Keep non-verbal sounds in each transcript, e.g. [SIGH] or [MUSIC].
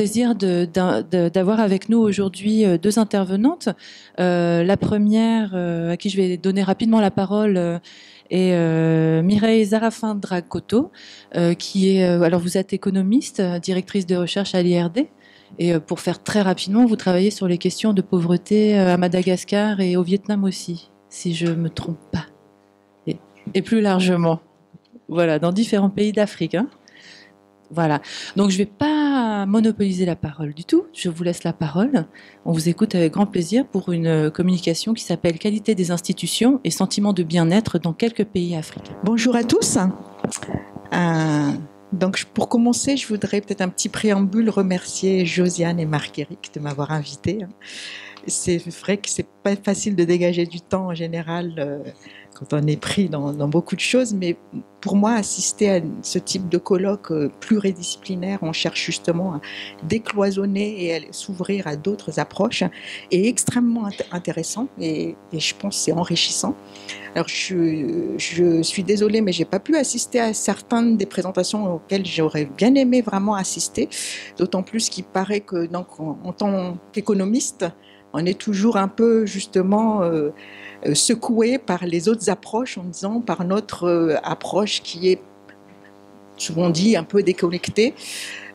plaisir d'avoir avec nous aujourd'hui euh, deux intervenantes. Euh, la première, euh, à qui je vais donner rapidement la parole, est Mireille Zarafin euh, qui est, alors vous êtes économiste, directrice de recherche à l'IRD. Et pour faire très rapidement, vous travaillez sur les questions de pauvreté à Madagascar et au Vietnam aussi, si je ne me trompe pas. Et, plus largement. Voilà, dans différents pays d'Afrique. Hein. Voilà. Donc je ne vais pas monopoliser la parole du tout. Je vous laisse la parole. On vous écoute avec grand plaisir pour une communication qui s'appelle Qualité des institutions et sentiment de bien-être dans quelques pays africains. Bonjour à tous. Euh, donc pour commencer, je voudrais peut-être un petit préambule remercier Josiane et marc Marguerite de m'avoir invitée c'est vrai que c'est pas facile de dégager du temps en général euh, quand on est pris dans, beaucoup de choses, mais pour moi, assister à ce type de colloque euh, pluridisciplinaire, on cherche justement à décloisonner et à s'ouvrir à d'autres approches, est extrêmement intéressant et, je pense c'est enrichissant. Alors je, suis désolée, mais j'ai pas pu assister à certaines des présentations auxquelles j'aurais bien aimé vraiment assister, d'autant plus qu'il paraît que donc en tant qu'économiste, on est toujours un peu justement euh, euh, secoué par les autres approches en disant par notre euh, approche qui est souvent dit un peu déconnectée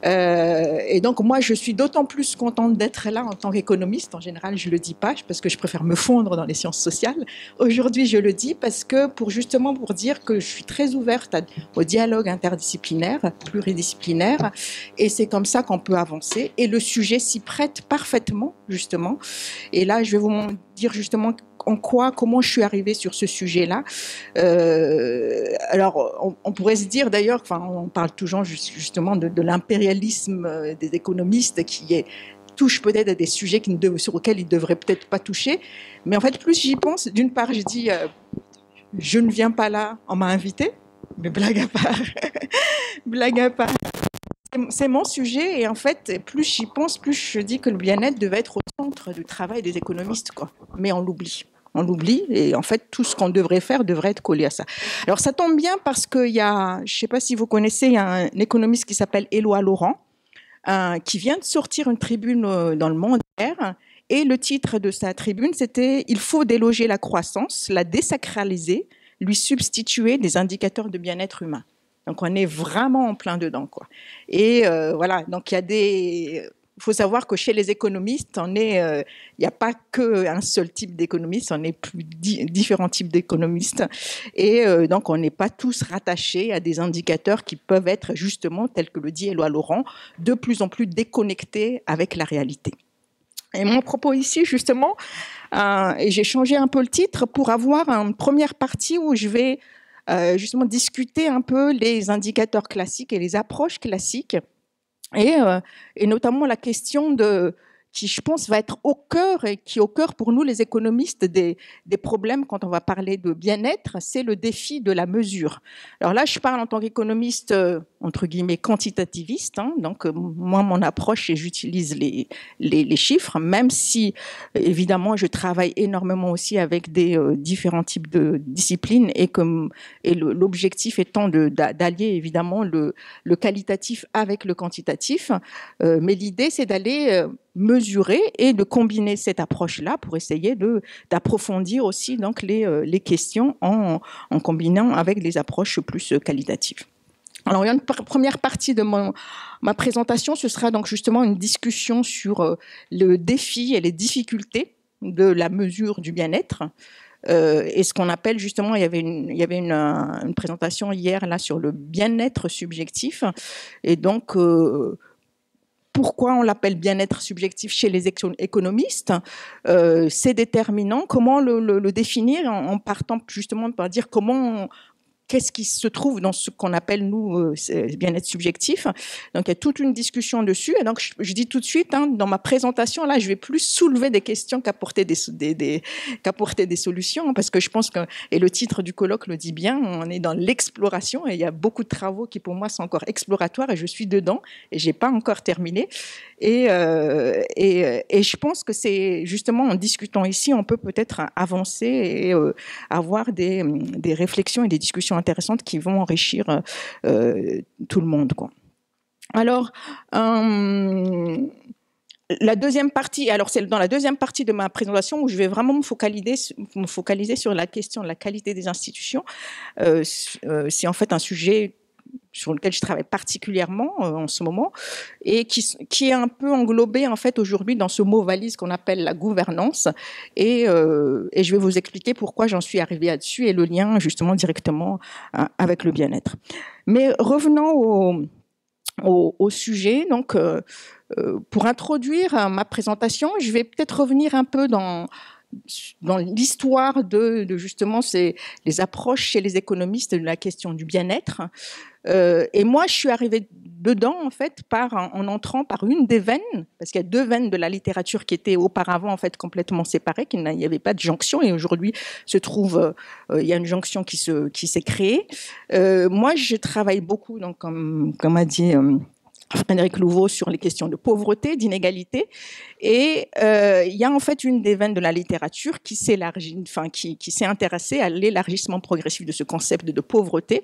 euh, et donc moi, je suis d'autant plus contente d'être là en tant qu'économiste. En général, je le dis pas parce que je préfère me fondre dans les sciences sociales. Aujourd'hui, je le dis parce que pour justement pour dire que je suis très ouverte au dialogue interdisciplinaire, pluridisciplinaire, et c'est comme ça qu'on peut avancer. Et le sujet s'y prête parfaitement, justement. Et là, je vais vous dire justement en quoi, comment je suis arrivée sur ce sujet-là. Euh, alors, on, pourrait se dire d'ailleurs, enfin, on parle toujours justement de, l'impérialisme euh, des économistes qui touche peut-être à des sujets sur lesquels ils ne devraient peut-être pas toucher. Mais en fait, plus j'y pense, d'une part, je dis, euh, je ne viens pas là, on m'a invité, mais blague à part, [LAUGHS] blague à part. C'est mon sujet et en fait, plus j'y pense, plus je dis que le bien-être devait être au centre du travail des économistes, quoi. Mais on l'oublie on l'oublie et en fait tout ce qu'on devrait faire devrait être collé à ça. Alors ça tombe bien parce qu'il y a, je ne sais pas si vous connaissez, il y a un économiste qui s'appelle Éloi Laurent euh, qui vient de sortir une tribune euh, dans le Monde et le titre de sa tribune c'était Il faut déloger la croissance, la désacraliser, lui substituer des indicateurs de bien-être humain. Donc on est vraiment en plein dedans quoi. Et euh, voilà, donc il y a des il faut savoir que chez les économistes, euh, il n'y a pas qu'un seul type d'économiste, on est plus différents types d'économistes. Et euh, donc, on n'est pas tous rattachés à des indicateurs qui peuvent être justement, tel que le dit Éloi Laurent, de plus en plus déconnectés avec la réalité. Et mon propos ici, justement, euh, et j'ai changé un peu le titre pour avoir une première partie où je vais justement discuter un peu les indicateurs classiques et les approches classiques euh, et, notamment la question de, qui, je pense, va être au cœur et qui, au cœur pour nous, les économistes, des problèmes quand on va parler de bien-être, c'est le défi de la mesure. Alors là, je parle en tant qu'économiste euh, entre guillemets quantitativiste. Hein. Donc euh, moi, mon approche, c'est j'utilise les, chiffres, même si évidemment je travaille énormément aussi avec des euh, différents types de disciplines et comme l'objectif étant d'allier évidemment le, qualitatif avec le quantitatif. Euh, mais l'idée, c'est d'aller mesurer et de combiner cette approche-là pour essayer de d'approfondir aussi donc les, les questions en, en combinant avec des approches plus qualitatives. Alors, il y a une première partie de ma présentation, ce sera donc justement une discussion sur euh, le défi et les difficultés de la mesure du bien-être. Euh, et ce qu'on appelle justement, il y avait une, il y avait une, euh, présentation hier là sur le bien-être subjectif. Et donc, pourquoi on l'appelle bien-être subjectif chez les économistes C'est déterminant. Comment le, définir en, partant justement par dire comment qu'est-ce qui se trouve dans ce qu'on appelle, nous, euh, bien-être subjectif. Donc, il y a toute une discussion dessus. Et donc, je, dis tout de suite, hein, dans ma présentation, là, je vais plus soulever des questions qu'apporter des, qu'apporter des solutions, parce que je pense que, et le titre du colloque le dit bien, on est dans l'exploration et il y a beaucoup de travaux qui, pour moi, sont encore exploratoires et je suis dedans et j'ai pas encore terminé. Et, euh, et, et, je pense que c'est justement en discutant ici, on peut peut-être avancer et euh, avoir des, des réflexions et des discussions intéressantes qui vont enrichir euh, euh, tout le monde. Quoi. Alors, euh, la deuxième partie, alors c'est dans la deuxième partie de ma présentation où je vais vraiment me focaliser, focaliser sur la question de la qualité des institutions. c'est en fait un sujet sur lequel je travaille particulièrement euh, en ce moment, et qui, est un peu englobé en fait aujourd'hui dans ce mot valise qu'on appelle la gouvernance. Et, euh, je vais vous expliquer pourquoi j'en suis arrivée là-dessus et le lien justement directement hein, avec le bien-être. Mais revenons au, sujet, donc euh, pour introduire ma présentation, je vais peut-être revenir un peu dans dans l'histoire de, justement ces, les approches chez les économistes de la question du bien-être. Euh, et moi, je suis arrivée dedans, en fait, par, en entrant par une des veines, parce qu'il y a deux veines de la littérature qui étaient auparavant, en fait, complètement séparées, qu'il n'y avait pas de jonction, et aujourd'hui se trouve, euh, euh, il y a une jonction qui s'est créée. moi, je travaille beaucoup, donc, comme a dit Frédéric Louveau sur les questions de pauvreté, d'inégalité. Et euh, il y a en fait une des veines de la littérature qui s'élargit, enfin qui, qui s'est intéressée à l'élargissement progressif de ce concept de pauvreté,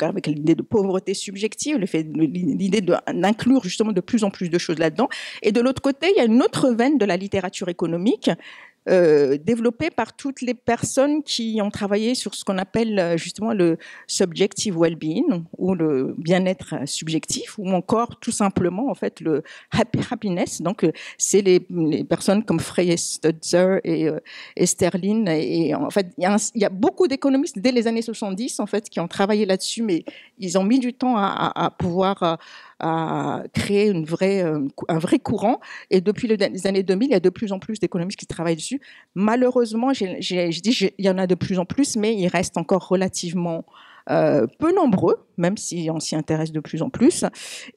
avec l'idée de pauvreté subjective, l'idée d'inclure justement de plus en plus de choses là-dedans. Et de l'autre côté, il y a une autre veine de la littérature économique euh, développé par toutes les personnes qui ont travaillé sur ce qu'on appelle euh, justement le subjective well-being ou le bien-être subjectif ou encore tout simplement en fait le happy happiness. Donc euh, c'est les, personnes comme Frey, Stutzer et, euh, et et en fait il y, a beaucoup d'économistes dès les années 70 en fait qui ont travaillé là-dessus mais ils ont mis du temps à, pouvoir à créer une vraie, euh, un vrai courant. Et depuis les années 2000, il y a de plus en plus d'économistes qui travaillent dessus. Malheureusement, je dis, il y en a de plus en plus, mais il reste encore relativement euh, peu nombreux, même si on s'y intéresse de plus en plus.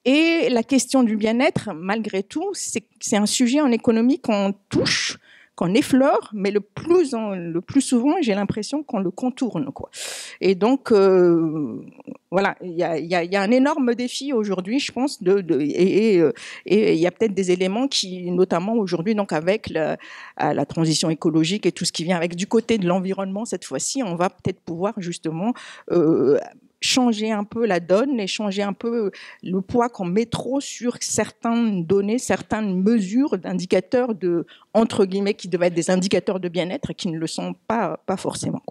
Et la question du bien-être, malgré tout, c'est un sujet en économie qu'on touche qu'on effleure, mais le plus, le plus souvent, j'ai l'impression qu'on le contourne. Quoi. Et donc, euh, voilà, il y a, un énorme défi aujourd'hui, je pense, de, euh, et il y a peut-être des éléments qui, notamment aujourd'hui, donc avec la, transition écologique et tout ce qui vient avec du côté de l'environnement cette fois-ci, on va peut-être pouvoir justement euh, changer un peu la donne et changer un peu le poids qu'on met trop sur certaines données, certaines mesures d'indicateurs de, entre guillemets, qui devaient être des indicateurs de bien-être et qui ne le sont pas, pas forcément.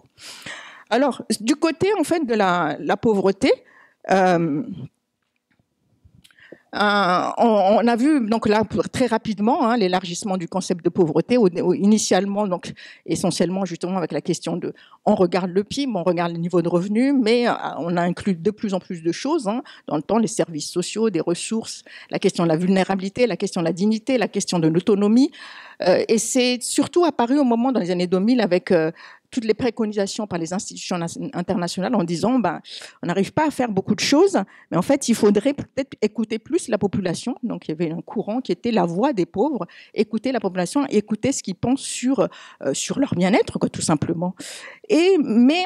Alors, du côté, en fait, de la, pauvreté, euh, euh, on, a vu donc là très rapidement hein, l'élargissement du concept de pauvreté au, initialement donc essentiellement justement avec la question de on regarde le PIB, on regarde le niveau de revenu, mais euh, on a inclus de plus en plus de choses hein, dans le temps les services sociaux, des ressources, la question de la vulnérabilité, la question de la dignité, la question de l'autonomie. Euh, et c'est surtout apparu au moment dans les années 2000 avec toutes les préconisations par les institutions internationales en disant ben, on n'arrive pas à faire beaucoup de choses, mais en fait, il faudrait peut-être écouter plus la population. Donc, il y avait un courant qui était la voix des pauvres, écouter la population, écouter ce qu'ils pensent sur, euh, sur leur bien-être, tout simplement. Et, mais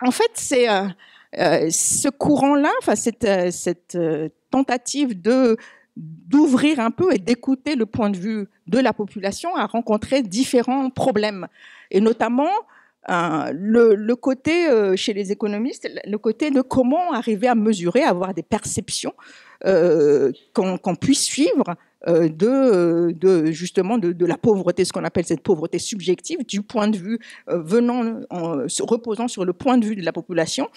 en fait, c'est. Euh, euh, ce courant-là, cette, tentative de d'ouvrir un peu et d'écouter le point de vue de la population a rencontré différents problèmes et notamment euh, le, côté, euh, chez les économistes, le côté de comment arriver à mesurer, à avoir des perceptions euh, qu'on puisse suivre de, justement de, la pauvreté, ce qu'on appelle cette pauvreté subjective, du point de vue venant, reposant sur le point de vue de la population.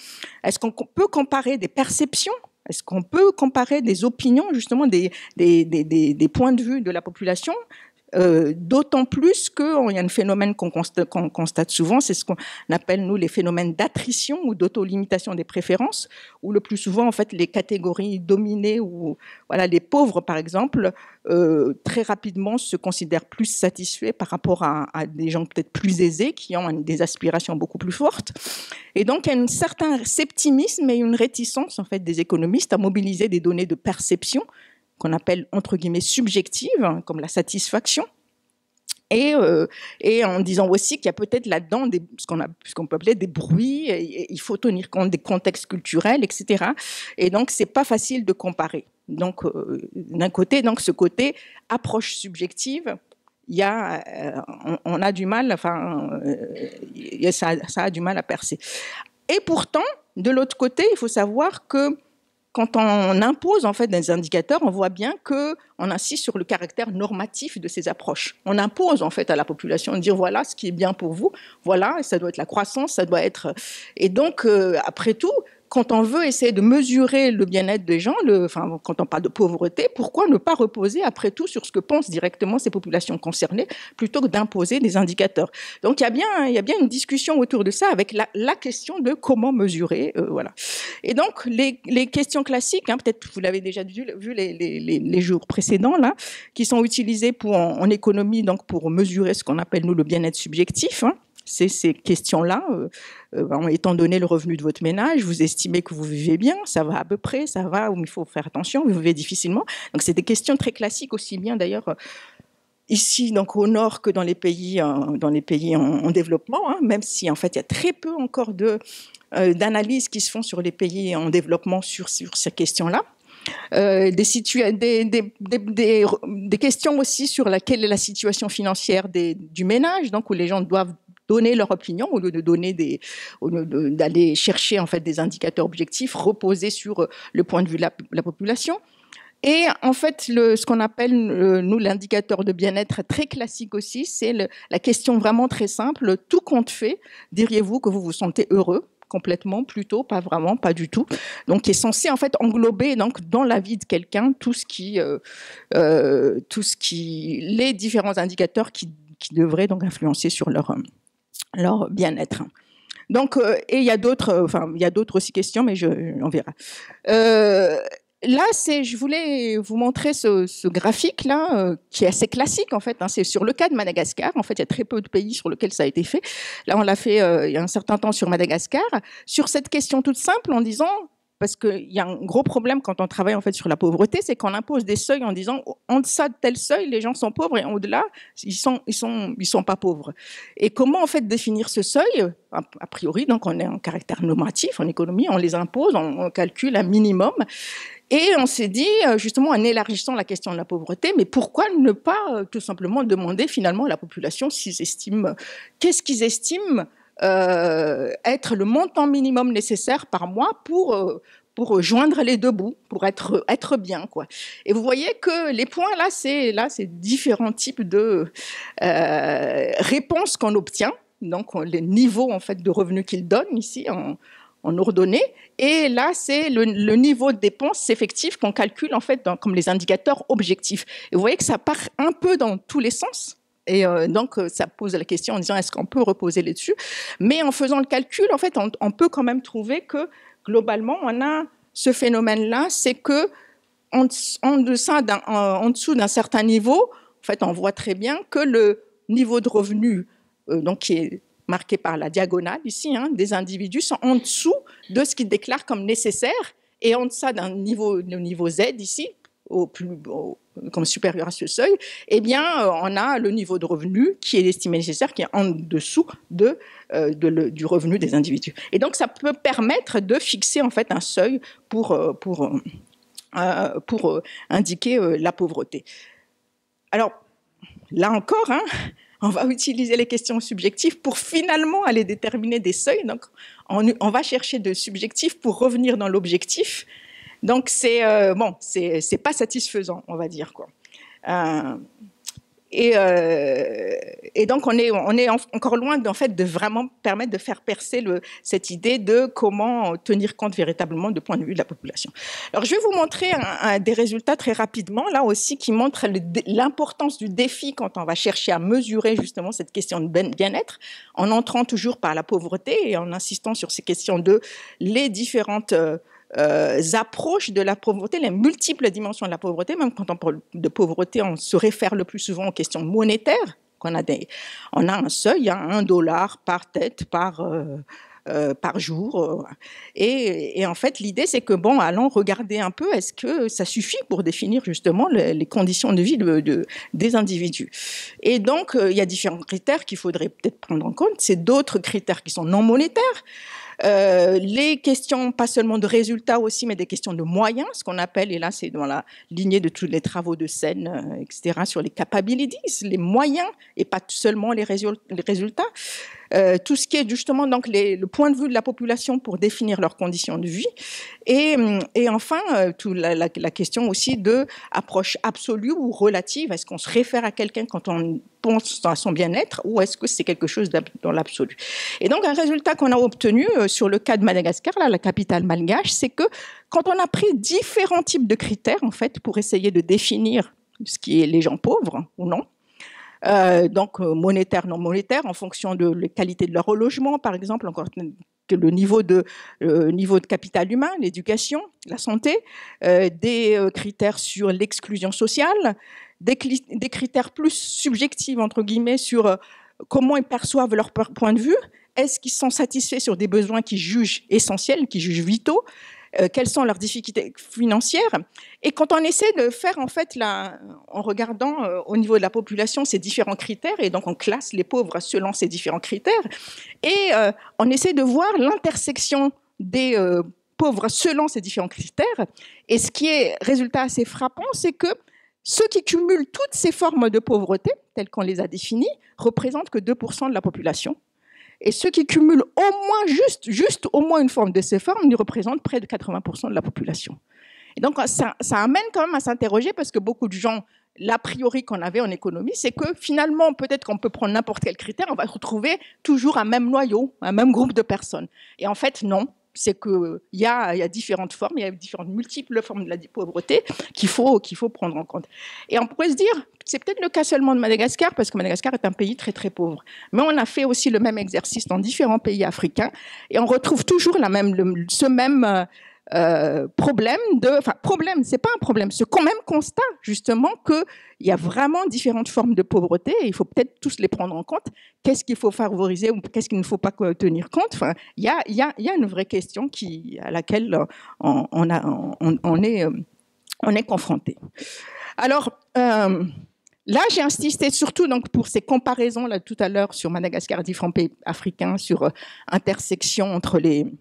Est-ce qu'on peut comparer des perceptions est-ce qu'on peut comparer des opinions, justement, des des, des, points de vue de la population euh, d'autant plus qu'il y a un phénomène qu'on constate, souvent, c'est ce qu'on appelle, nous, les phénomènes d'attrition ou d'autolimitation des préférences, où le plus souvent, en fait, les catégories dominées ou voilà, les pauvres, par exemple, euh, très rapidement se considèrent plus satisfaits par rapport à, des gens peut-être plus aisés qui ont des aspirations beaucoup plus fortes. Et donc, il y a un certain sceptimisme et une réticence, en fait, des économistes à mobiliser des données de perception qu'on appelle entre guillemets subjective, hein, comme la satisfaction. Euh, et, en disant aussi qu'il y a peut-être là-dedans des, ce qu'on peut appeler des bruits, il faut tenir compte des contextes culturels, etc. Et donc, c'est pas facile de comparer. Donc, euh, d'un côté, donc ce côté approche subjective, il y euh, on, a du mal, enfin, ça, ça, a du mal à percer. Et pourtant, de l'autre côté, il faut savoir que quand on impose en fait des indicateurs, on voit bien que on insiste sur le caractère normatif de ces approches. On impose en fait à la population de dire voilà ce qui est bien pour vous, voilà ça doit être la croissance, ça doit être et donc euh, après tout quand on veut essayer de mesurer le bien-être des gens, le, enfin, quand on parle de pauvreté, pourquoi ne pas reposer après tout sur ce que pensent directement ces populations concernées plutôt que d'imposer des indicateurs Donc il y, a bien, il y a bien une discussion autour de ça avec la, question de comment mesurer. Euh, voilà. Et donc les, questions classiques, hein, peut-être vous l'avez déjà vu, vu les, jours précédents, là, qui sont utilisées pour, en, économie donc pour mesurer ce qu'on appelle nous le bien-être subjectif. Hein c'est ces questions-là. Euh, euh ben, étant donné le revenu de votre ménage, vous estimez que vous vivez bien, ça va à peu près, ça va, ou il faut faire attention, vous vivez difficilement. Donc c'est des questions très classiques aussi bien d'ailleurs euh, ici donc au nord que dans les pays dans les pays en, développement, hein, même si en fait il y a très peu encore de euh, d'analyses qui se font sur les pays en développement sur sur ces questions-là. des, des, des, des, questions aussi sur laquelle est la situation financière du ménage, donc où les gens doivent donner leur opinion au lieu de donner des, d'aller chercher en fait des indicateurs objectifs reposés sur euh, le point de vue de la, population. Et en fait, le, ce qu'on appelle, euh, nous, l'indicateur de bien-être très classique aussi, c'est la question vraiment très simple. Tout compte fait, diriez-vous que vous vous sentez heureux complètement, plutôt, pas vraiment, pas du tout. Donc, qui est censé en fait englober donc dans la vie de quelqu'un tout ce qui, euh, tout ce qui, les différents indicateurs qui, qui devraient donc influencer sur leur alors, bien-être. Donc, euh, et il y a d'autres, euh, enfin, il y a d'autres aussi questions, mais je, on verra. Euh, là, c'est, je voulais vous montrer ce, ce graphique là, euh, qui est assez classique en fait. Hein. c'est sur le cas de Madagascar. En fait, il y a très peu de pays sur lesquels ça a été fait. Là, on l'a fait il y a un certain temps sur Madagascar. Sur cette question toute simple, en disant parce qu'il y a un gros problème quand on travaille en fait sur la pauvreté, c'est qu'on impose des seuils en disant oh, en deçà de tel seuil, les gens sont pauvres et au-delà, ils sont, sont, pas pauvres. Et comment en fait définir ce seuil A priori, donc on est en caractère normatif en économie, on les impose, on, calcule un minimum. Et on s'est dit, euh, justement, en élargissant la question de la pauvreté, mais pourquoi ne pas euh, tout simplement demander finalement à la population qu'est-ce qu'ils estiment euh, être le montant minimum nécessaire par mois pour, euh, pour joindre les deux bouts, pour être, être bien. Quoi. Et vous voyez que les points, là, c'est, là, différents types de euh, réponses qu'on obtient, donc les niveaux en fait, de revenus qu'ils donnent ici en, en ordonnée. Et là, c'est le, niveau de dépenses effectives qu'on calcule en fait comme les indicateurs objectifs. Et vous voyez que ça part un peu dans tous les sens. Et euh, donc, euh, ça pose la question en disant est-ce qu'on peut reposer là-dessus Mais en faisant le calcul, en fait, on, peut quand même trouver que globalement, on a ce phénomène-là, c'est que en, dessous d'un certain niveau, en fait, on voit très bien que le niveau de revenu, euh, donc qui est marqué par la diagonale ici, hein, des individus sont en dessous de ce qu'ils déclarent comme nécessaire et en dessous d'un niveau, niveau Z ici, au plus, haut, comme supérieur à ce seuil, eh bien, euh, on a le niveau de revenu qui est estimé nécessaire, qui est en dessous de, euh, du revenu des individus. Et donc, ça peut permettre de fixer en fait un seuil pour, euh, pour, pour indiquer la pauvreté. Alors, là encore, hein, on va utiliser les questions subjectives pour finalement aller déterminer des seuils. Donc, on, on va chercher de subjectifs pour revenir dans l'objectif donc c'est n'est euh, bon, c'est pas satisfaisant, on va dire quoi. Euh, et, euh, et, donc on est, on est encore loin fait de vraiment permettre de faire percer le, cette idée de comment tenir compte véritablement du point de vue de la population. Alors je vais vous montrer un, des résultats très rapidement là aussi qui montrent l'importance du défi quand on va chercher à mesurer justement cette question de bien-être en entrant toujours par la pauvreté et en insistant sur ces questions de les différentes euh, approches de la pauvreté, les multiples dimensions de la pauvreté, même quand on parle de pauvreté, on se réfère le plus souvent aux questions monétaires. Qu'on a on a un seuil à hein, un dollar par tête, par, euh, euh, par jour. Et, en fait, l'idée, c'est que, bon, allons regarder un peu, est-ce que ça suffit pour définir justement les, conditions de vie des individus Et donc, il y a différents critères qu'il faudrait peut-être prendre en compte. C'est d'autres critères qui sont non monétaires. Euh, les questions, pas seulement de résultats aussi, mais des questions de moyens, ce qu'on appelle, et là c'est dans la lignée de tous les travaux de scène, euh, etc., sur les capabilities, les moyens, et pas seulement les résultats. Euh, tout ce qui est justement donc le point de vue de la population pour définir leurs conditions de vie, et, enfin euh, la, question aussi de approche absolue ou relative. Est-ce qu'on se réfère à quelqu'un quand on pense à son bien-être ou est-ce que c'est quelque chose dans l'absolu Et donc un résultat qu'on a obtenu euh, sur le cas de Madagascar, la capitale malgache, c'est que quand on a pris différents types de critères en fait pour essayer de définir ce qui est les gens pauvres ou non, euh, donc euh, monétaire, non monétaire, en fonction de la qualité de leur logement, par exemple, encore le niveau de, euh, niveau de capital humain, l'éducation, la santé, des critères sur l'exclusion sociale, des, critères plus subjectifs, entre guillemets, sur comment ils perçoivent leur point de vue, est-ce qu'ils sont satisfaits sur des besoins qu'ils jugent essentiels, qu'ils jugent vitaux euh, quelles sont leurs difficultés financières. Et quand on essaie de faire, en fait, en regardant euh, au niveau de la population ces différents critères, et donc on classe les pauvres selon ces différents critères, et euh, on essaie de voir l'intersection des pauvres selon ces différents critères. Et ce qui est résultat assez frappant, c'est que ceux qui cumulent toutes ces formes de pauvreté, telles qu'on les a définies, représentent que 2% de la population. Et ceux qui cumulent au moins juste, juste au moins une forme de ces formes, ils représentent près de 80% de la population. Et donc ça, ça amène quand même à s'interroger parce que beaucoup de gens, l'a priori qu'on avait en économie, c'est que finalement, peut-être qu'on peut prendre n'importe quel critère, on va retrouver toujours un même noyau, un même groupe de personnes. Et en fait, non c'est qu'il y a, différentes formes, il y a différentes multiples formes de la pauvreté qu'il faut, qu'il faut prendre en compte. Et on pourrait se dire, c'est peut-être le cas seulement de Madagascar, parce que Madagascar est un pays très très pauvre. Mais on a fait aussi le même exercice dans différents pays africains, et on retrouve toujours la même, ce même euh, euh, problème de, enfin problème, c'est pas un problème, ce quand même constat justement que il y a vraiment différentes formes de pauvreté il faut peut-être tous les prendre en compte. Qu'est-ce qu'il faut favoriser ou qu'est-ce qu'il ne faut pas tenir compte Enfin, il y a, une vraie question qui à laquelle euh, on, on, est euh, on est confronté. Alors Là, j'ai insisté surtout donc pour ces comparaisons là tout à l'heure sur Madagascar, différents pays africains, sur intersection entre les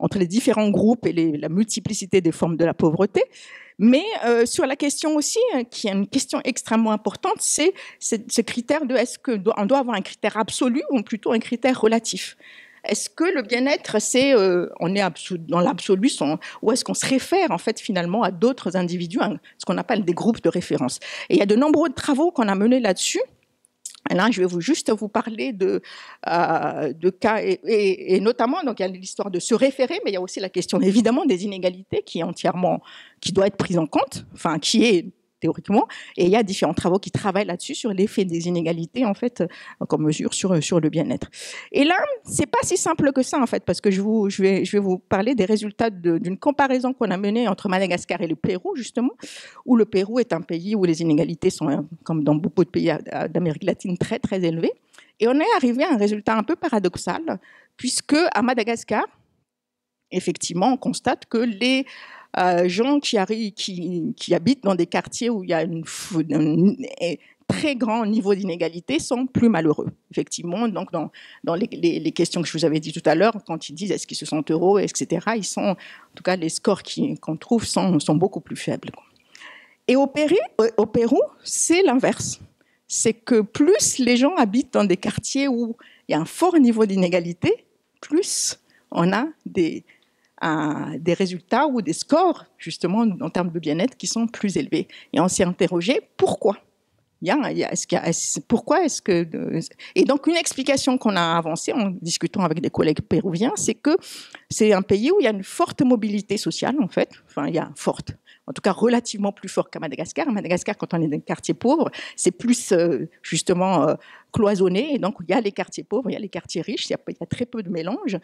entre les différents groupes et la multiplicité des formes de la pauvreté. Mais euh, sur la question aussi, hein, qui est une question extrêmement importante, c'est ce critère de est-ce qu'on doit, avoir un critère absolu ou plutôt un critère relatif est-ce que le bien-être, c'est euh, on est dans l'absolu, ou est-ce qu'on se réfère en fait finalement à d'autres individus, hein, ce qu'on appelle des groupes de référence Et il y a de nombreux travaux qu'on a menés là-dessus là, je vais vous juste vous parler de, euh, de cas, et, notamment, donc, il y a l'histoire de se référer, mais il y a aussi la question, évidemment, des inégalités qui est entièrement, qui doit être prise en compte, enfin, qui est théoriquement. Et il y a différents travaux qui travaillent là-dessus sur l'effet des inégalités, en fait, qu'on euh, mesure sur, euh, sur le bien-être. Et là, c'est pas si simple que ça, en fait, parce que je, vous, je, vais, je vais vous parler des résultats d'une comparaison qu'on a menée entre Madagascar et le Pérou, justement, où le Pérou est un pays où les inégalités sont, euh, comme dans beaucoup de pays d'Amérique latine, très, très élevées. Et on est arrivé à un résultat un peu paradoxal, puisque à Madagascar, effectivement, on constate que les euh, gens qui, habitent dans des quartiers où il y a un très grand niveau d'inégalité sont plus malheureux. Effectivement, donc dans, les, questions que je vous avais dit tout à l'heure, quand ils disent est-ce qu'ils se sentent heureux, etc., ils sont, en tout cas, les scores qu'on trouve sont, beaucoup plus faibles. Et euh, au Pérou c'est l'inverse. C'est que plus les gens habitent dans des quartiers où il y a un fort niveau d'inégalité, plus on a des, à des résultats ou des scores, justement, en termes de bien-être qui sont plus élevés. Et on s'est interrogé pourquoi pourquoi est-ce que euh, et donc une explication qu'on a avancée en discutant avec des collègues péruviens, c'est que c'est un pays où il y a une forte mobilité sociale en fait. Enfin, il y a forte en tout cas relativement plus fort qu'à Madagascar. À Madagascar, quand on est dans un quartier pauvre, c'est plus euh, justement euh, cloisonné. Et donc, il y a les quartiers pauvres, il y a les quartiers riches, il y a, très peu de mélange.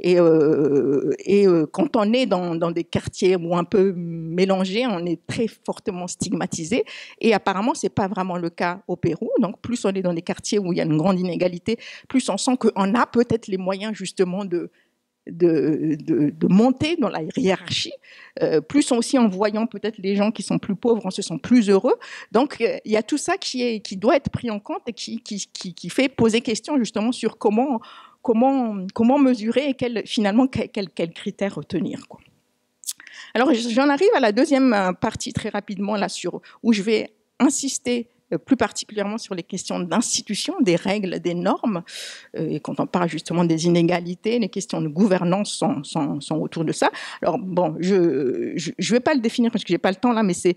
Et, euh, quand on est dans, des quartiers où un peu mélangés, on est très fortement stigmatisé. Et apparemment, ce n'est pas vraiment le cas au Pérou. Donc, plus on est dans des quartiers où il y a une grande inégalité, plus on sent qu'on a peut-être les moyens justement de de, de, monter dans la hiérarchie, euh, plus aussi en voyant peut-être les gens qui sont plus pauvres en se sent plus heureux. Donc euh, il y a tout ça qui, est, qui doit être pris en compte et qui, qui, fait poser question justement sur comment, comment, comment mesurer et finalement quels quel, critères retenir. Alors j'en arrive à la deuxième euh, partie très rapidement là sur où je vais insister euh, plus particulièrement sur les questions d'institution, des règles, des normes. Euh, et quand on parle justement des inégalités, les questions de gouvernance sont, sont, sont autour de ça. Alors bon, je ne vais pas le définir parce que j'ai pas le temps là, mais c'est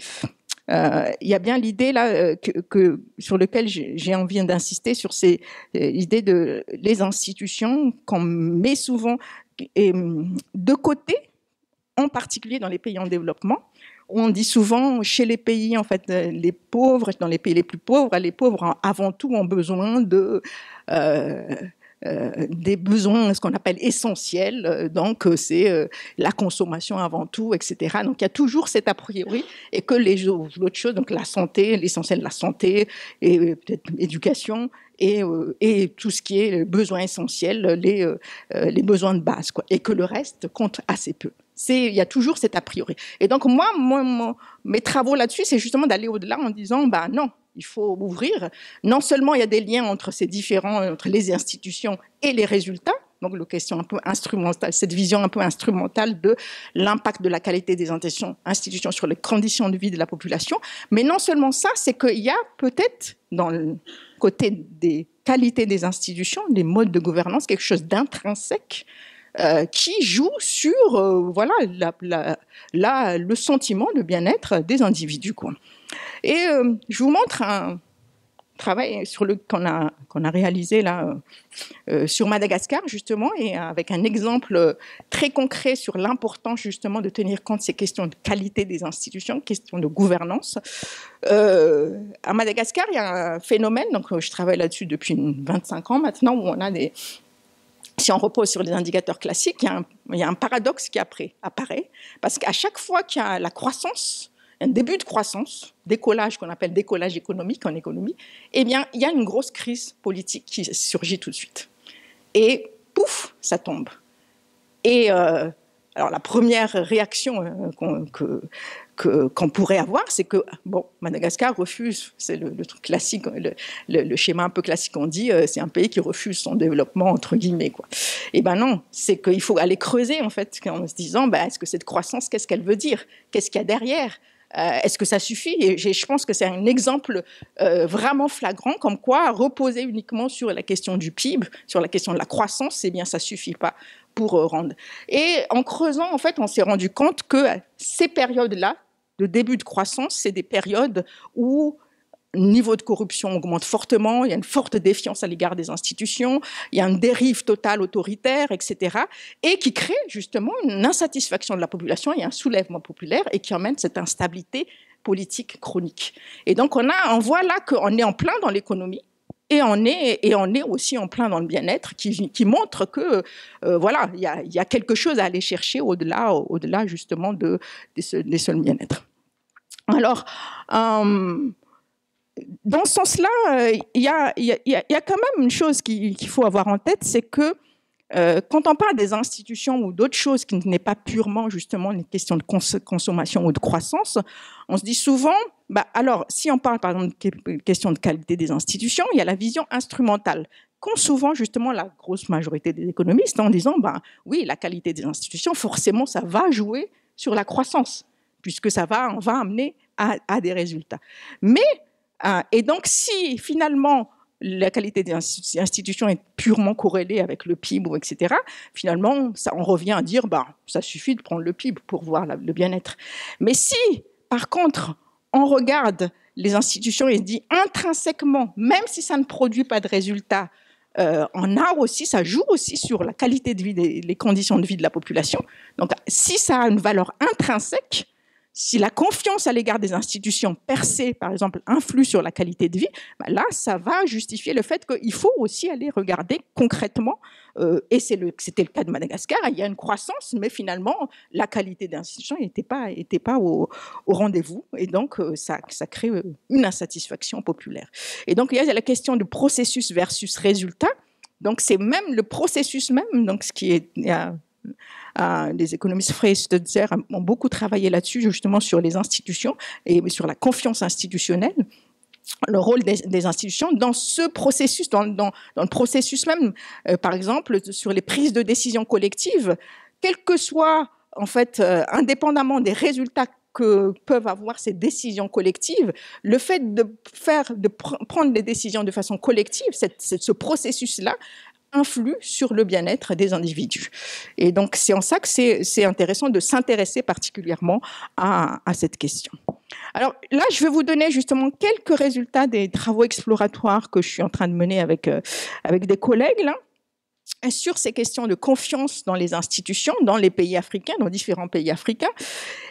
euh, il y a bien l'idée là que, sur lequel j'ai envie d'insister sur ces l'idée de les institutions qu'on met souvent de côté en particulier dans les pays en développement on dit souvent chez les pays, en fait, euh, les pauvres, dans les pays les plus pauvres, les pauvres hein, avant tout ont besoin de euh, euh, des besoins, ce qu'on appelle essentiels. Donc, c'est la consommation avant tout, etc. Donc, il y a toujours cet a priori et que les autres choses, donc la santé, l'essentiel de la santé et peut-être l'éducation et, tout ce qui est besoin essentiel, les, les besoins de base, quoi, et que le reste compte assez peu il y a toujours cet a priori. Et donc moi, mes travaux là-dessus, c'est justement d'aller au-delà en disant, bah non, il faut ouvrir. Non seulement il y a des liens entre ces différents, entre les institutions et les résultats, donc la question un peu instrumentale, cette vision un peu instrumentale de l'impact de la qualité des institutions sur les conditions de vie de la population. Mais non seulement ça, c'est qu'il y a peut-être dans le côté des qualités des institutions, les modes de gouvernance, quelque chose d'intrinsèque euh, qui joue sur euh, voilà la, le sentiment de bien-être des individus. Quoi. Et euh, je vous montre un travail sur qu'on a qu'on a réalisé là sur Madagascar justement et avec un exemple très concret sur l'importance justement de tenir compte de ces questions de qualité des institutions, questions de gouvernance. à Madagascar, il y a un phénomène donc je travaille là-dessus depuis 25 ans maintenant où on a des si on repose sur les indicateurs classiques, il y a un, paradoxe qui apparaît, apparaît parce qu'à chaque fois qu'il y a la croissance, un début de croissance, décollage qu'on appelle décollage économique en économie, eh bien, il y a une grosse crise politique qui surgit tout de suite. Et pouf, ça tombe. Et euh, alors la première réaction euh, que qu'on pourrait avoir, c'est que bon, Madagascar refuse, c'est le, truc classique, le, schéma un peu classique on dit, euh, c'est un pays qui refuse son développement entre guillemets quoi. Et eh ben non, c'est qu'il faut aller creuser en fait en se disant, ben, est-ce que cette croissance, qu'est-ce qu'elle veut dire, qu'est-ce qu'il y a derrière euh, Est-ce que ça suffit Et je pense que c'est un exemple euh, vraiment flagrant, comme quoi reposer uniquement sur la question du PIB, sur la question de la croissance, eh bien, ça suffit pas pour rendre. Et en creusant, en fait, on s'est rendu compte que ces périodes-là, de début de croissance, c'est des périodes où le niveau de corruption augmente fortement, il y a une forte défiance à l'égard des institutions, il y a une dérive totale autoritaire, etc., et qui crée justement une insatisfaction de la population il et un soulèvement populaire et qui emmène cette instabilité politique chronique. Et donc on, a, on voit là qu'on est en plein dans l'économie, et on est et on est aussi en plein dans le bien-être qui, montre que euh, voilà il y a, quelque chose à aller chercher au-delà au-delà justement de des, seuls bien-être. Alors euh, dans ce sens-là, il y a, quand même une chose qu'il faut avoir en tête, c'est que euh, quand on parle des institutions ou d'autres choses qui n'est pas purement justement une question de consommation ou de croissance, on se dit souvent bah, alors, si on parle par exemple de question de qualité des institutions, il y a la vision instrumentale qu'ont souvent justement la grosse majorité des économistes en disant, ben, oui, la qualité des institutions, forcément, ça va jouer sur la croissance, puisque ça va, amener à, des résultats. Mais, euh, et donc si finalement la qualité des institutions est purement corrélée avec le PIB, etc., finalement, ça, on revient à dire, bah ça suffit de prendre le PIB pour voir le bien-être. Mais si, par contre, on regarde les institutions et se dit intrinsèquement, même si ça ne produit pas de résultats, en euh, art aussi, ça joue aussi sur la qualité de vie, des, les conditions de vie de la population. Donc, si ça a une valeur intrinsèque, si la confiance à l'égard des institutions percées, par exemple, influe sur la qualité de vie, bah là, ça va justifier le fait qu'il faut aussi aller regarder concrètement, euh, et c'est le, c'était le cas de Madagascar, il y a une croissance, mais finalement, la qualité des institutions n'était pas, était pas au, rendez-vous, et donc euh, ça, ça crée euh, une insatisfaction populaire. Et donc, il y a la question du processus versus résultat. Donc, c'est même le processus même, donc ce qui est les économistes Frey et Stutzer ont beaucoup travaillé là-dessus, justement sur les institutions et sur la confiance institutionnelle le rôle des, institutions dans ce processus, dans, le processus même, euh, par exemple, sur les prises de décision collectives, quel que soit, en fait, euh, indépendamment des résultats que peuvent avoir ces décisions collectives, le fait de faire, de prendre des décisions de façon collective, ce processus-là influe sur le bien-être des individus. Et donc, c'est en ça que c'est intéressant de s'intéresser particulièrement à, à, cette question. Alors là, je vais vous donner justement quelques résultats des travaux exploratoires que je suis en train de mener avec, euh, avec des collègues. Là sur ces questions de confiance dans les institutions, dans les pays africains, dans différents pays africains.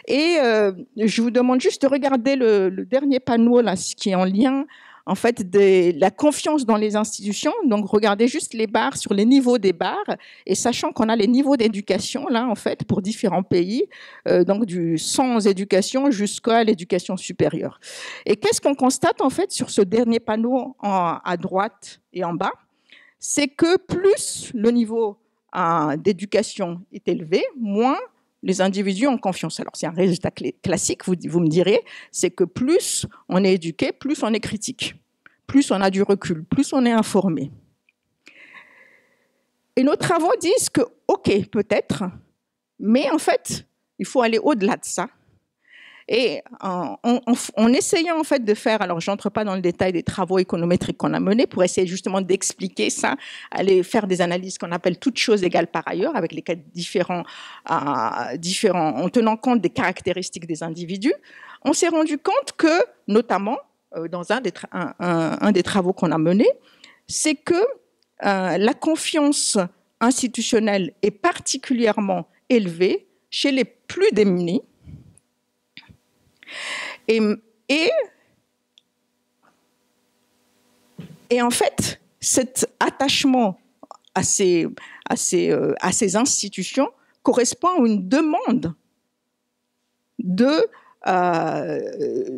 Et euh, je vous demande juste de regarder le, dernier panneau là, ce qui est en lien en fait de la confiance dans les institutions. Donc regardez juste les barres sur les niveaux des barres et sachant qu'on a les niveaux d'éducation là en fait pour différents pays, euh, donc du sans éducation jusqu'à l'éducation supérieure. Et qu'est-ce qu'on constate en fait sur ce dernier panneau à droite et en bas C'est que plus le niveau hein, d'éducation est élevé, moins les individus ont confiance. Alors c'est un résultat classique, vous me direz, c'est que plus on est éduqué, plus on est critique, plus on a du recul, plus on est informé. Et nos travaux disent que, ok, peut-être, mais en fait, il faut aller au-delà de ça et en, euh, essayant en fait de faire, alors j'entre pas dans le détail des travaux économétriques qu'on a menés pour essayer justement d'expliquer ça, aller faire des analyses qu'on appelle toutes choses égales par ailleurs, avec les euh, différents, en tenant compte des caractéristiques des individus, on s'est rendu compte que, notamment euh, dans un des, travaux qu'on a menés, c'est que la confiance institutionnelle est particulièrement élevée chez les plus démunis et, et, en fait, cet attachement à ces, à ces, euh, à ces institutions correspond à une demande de euh,